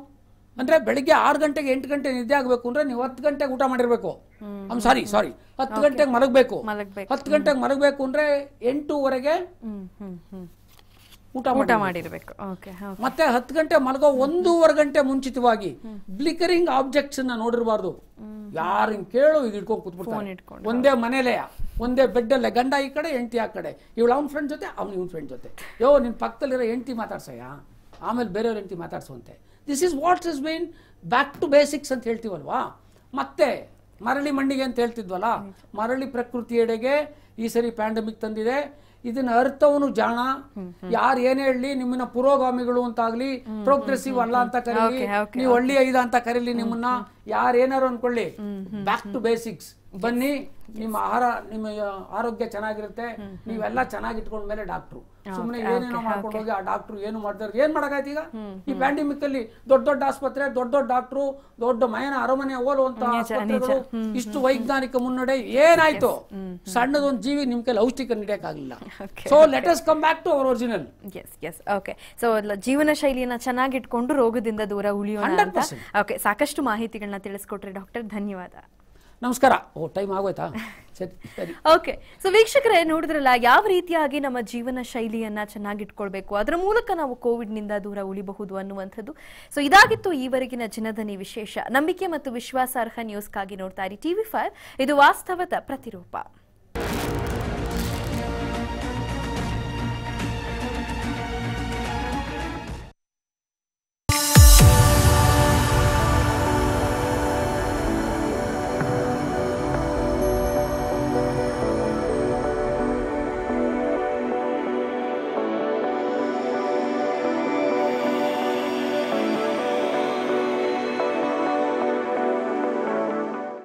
ಅಂದ್ರೆ ಬೆಳಿಗ್ಗೆ ಆರು ಗಂಟೆಗೆ ಎಂಟು ಗಂಟೆ ನಿದ್ದೆ ಆಗಬೇಕು ಅಂದ್ರೆ ನೀವು ಹತ್ತು ಗಂಟೆಗೆ ಊಟ ಮಾಡಿರಬೇಕು ಐಮ್ ಸಾರಿ ಸಾರಿ ಹತ್ತು ಗಂಟೆಗೆ ಮಲಗಬೇಕು ಹತ್ತು ಗಂಟೆಗೆ ಮಲಗಬೇಕು ಅಂದರೆ ಎಂಟೂವರೆಗೆ ಊಟ ಊಟ ಮಾಡಿರಬೇಕು ಮತ್ತೆ ಹತ್ತು ಗಂಟೆ ಮಲಗೋ ಒಂದೂವರೆ ಗಂಟೆ ಮುಂಚಿತವಾಗಿ ಬ್ಲಿಕರಿಂಗ್ ಆಬ್ಜೆಕ್ಟ್ಸ್ ನೋಡಿರಬಾರ್ದು ಯಾರು ಕೇಳು ಈಗ ಇಟ್ಕೊಂಡು ಕೂತ್ಬಿಡ್ತಾರೆ ಒಂದೇ ಮನೇಲೆ ಒಂದೇ ಬೆಡ್ಡಲ್ಲೇ ಗಂಡ ಈ ಕಡೆ ಹೆಂಡತಿ ಆ ಕಡೆ ಇವಳು ಅವ್ನ ಫ್ರೆಂಡ್ ಜೊತೆ ಅವ್ನ ಇವ್ನ ಫ್ರೆಂಡ್ ಜೊತೆ ಯೋ ನಿನ್ನ ಪಕ್ಕದಲ್ಲಿರೋ ಹೆಂಡತಿ ಮಾತಾಡ್ಸಯ್ಯ ಆಮೇಲೆ ಬೇರೆಯವ್ರ ಹೆಂಡತಿ ಮಾತಾಡ್ಸುವಂತೆ this is what's is been back to basics ಅಂತ ಹೇಳ್ತೀವಲ್ವಾ ಮತ್ತೆ ಮರಳಿ ಮಣ್ಣಿಗೆ ಅಂತ ಹೇಳ್ತಿದ್ವಲ್ಲ ಮರಳಿ ಪ್ರಕೃತಿಯೆಡೆಗೆ ಈ ಸರಿ ಪ್ಯಾಂಡಮಿಕ್ ತಂದಿದೆ ಇದನ್ನ ಅರ್ಥವನು ಜಾಣ ಯಾರು ಏನ್ ಹೇಳಲಿ ನಿಮ್ಮನ್ನ ಪುರೋಗಾಮಿಗಳು ಅಂತಾಗ್ಲಿ ಪ್ರೋಗ್ರೆಸಿವ್ ಅಲ್ಲ ಅಂತ ಕರೀಲಿ ನೀವು ಹಳ್ಳಿ ಐದ ಅಂತ ಕರೀಲಿ ನಿಮ್ಮನ್ನ ಯಾರು ಏನಾರು ಅನ್ಕೊಳ್ಳಿ ಬ್ಯಾಕ್ ಟು ಬೇಸಿಕ್ಸ್ ಬನ್ನಿ ನಿಮ್ಮ ಆಹಾರ ನಿಮ್ಮ ಆರೋಗ್ಯ ಚೆನ್ನಾಗಿರುತ್ತೆ ನೀವೆಲ್ಲ ಚೆನ್ನಾಗಿ ಇಟ್ಕೊಂಡ ಮೇಲೆ ಡಾಕ್ಟ್ರು ಸುಮ್ಮನೆ ಏನೇನೋ ಮಾಡ್ಕೊಂಡು ಹೋಗಿ ಆ ಡಾಕ್ಟ್ರು ಏನು ಮಾಡ್ತಾರೆ ಏನ್ ಮಾಡಕಾಯ್ತು ಈಗ ಈ ಪ್ಯಾಂಡಮಿಕ್ ಅಲ್ಲಿ ದೊಡ್ಡ ದೊಡ್ಡ ಆಸ್ಪತ್ರೆ ದೊಡ್ಡ ದೊಡ್ಡ ಡಾಕ್ಟ್ರು ದೊಡ್ಡ ಮಯನ ಅರಮನೆ ಹೋಲುವಂತ ಇಷ್ಟು ವೈಜ್ಞಾನಿಕ ಮುನ್ನಡೆ ಏನಾಯ್ತು ಸಣ್ಣದೊಂದು ಜೀವಿ ನಿಮ್ ಕೈಲಿ ಔಷಧಿಕ ನಡೆಯಕ್ಕಾಗಲಿಲ್ಲ so let us come back to our original okay so ಜೀವನ ಶೈಲಿಯನ್ನ ಚೆನ್ನಾಗಿ ಇಟ್ಕೊಂಡು ರೋಗದಿಂದ ದೂರ ಉಳಿಯೋಣ ಓಕೆ ಸಾಕಷ್ಟು ಮಾಹಿತಿಗಳನ್ನ ತಿಳಿಸ್ಕೊಟ್ರಿ ಡಾಕ್ಟರ್ ಧನ್ಯವಾದ ನಮಸ್ಕಾರ ಓ ಟೈಮ್ ಆಗೋಯ್ತಾ ಓಕೆ ಸೊ ವೀಕ್ಷಕರೇ ನೋಡಿದ್ರಲ್ಲ ಯಾವ ರೀತಿಯಾಗಿ ನಮ್ಮ ಜೀವನ ಶೈಲಿಯನ್ನ ಚೆನ್ನಾಗಿಟ್ಕೊಳ್ಬೇಕು ಅದರ ಮೂಲಕ ನಾವು ಕೋವಿಡ್ ನಿಂದ ದೂರ ಉಳಿಬಹುದು ಅನ್ನುವಂಥದ್ದು ಸೊ ಇದಾಗಿತ್ತು ಈವರೆಗಿನ ಜನಧನಿ ವಿಶೇಷ ನಂಬಿಕೆ ಮತ್ತು ವಿಶ್ವಾಸಾರ್ಹ ನ್ಯೂಸ್ಗಾಗಿ ನೋಡ್ತಾ ಇರಿ ಟಿವಿ ಫೈವ್ ಇದು ವಾಸ್ತವದ ಪ್ರತಿರೂಪ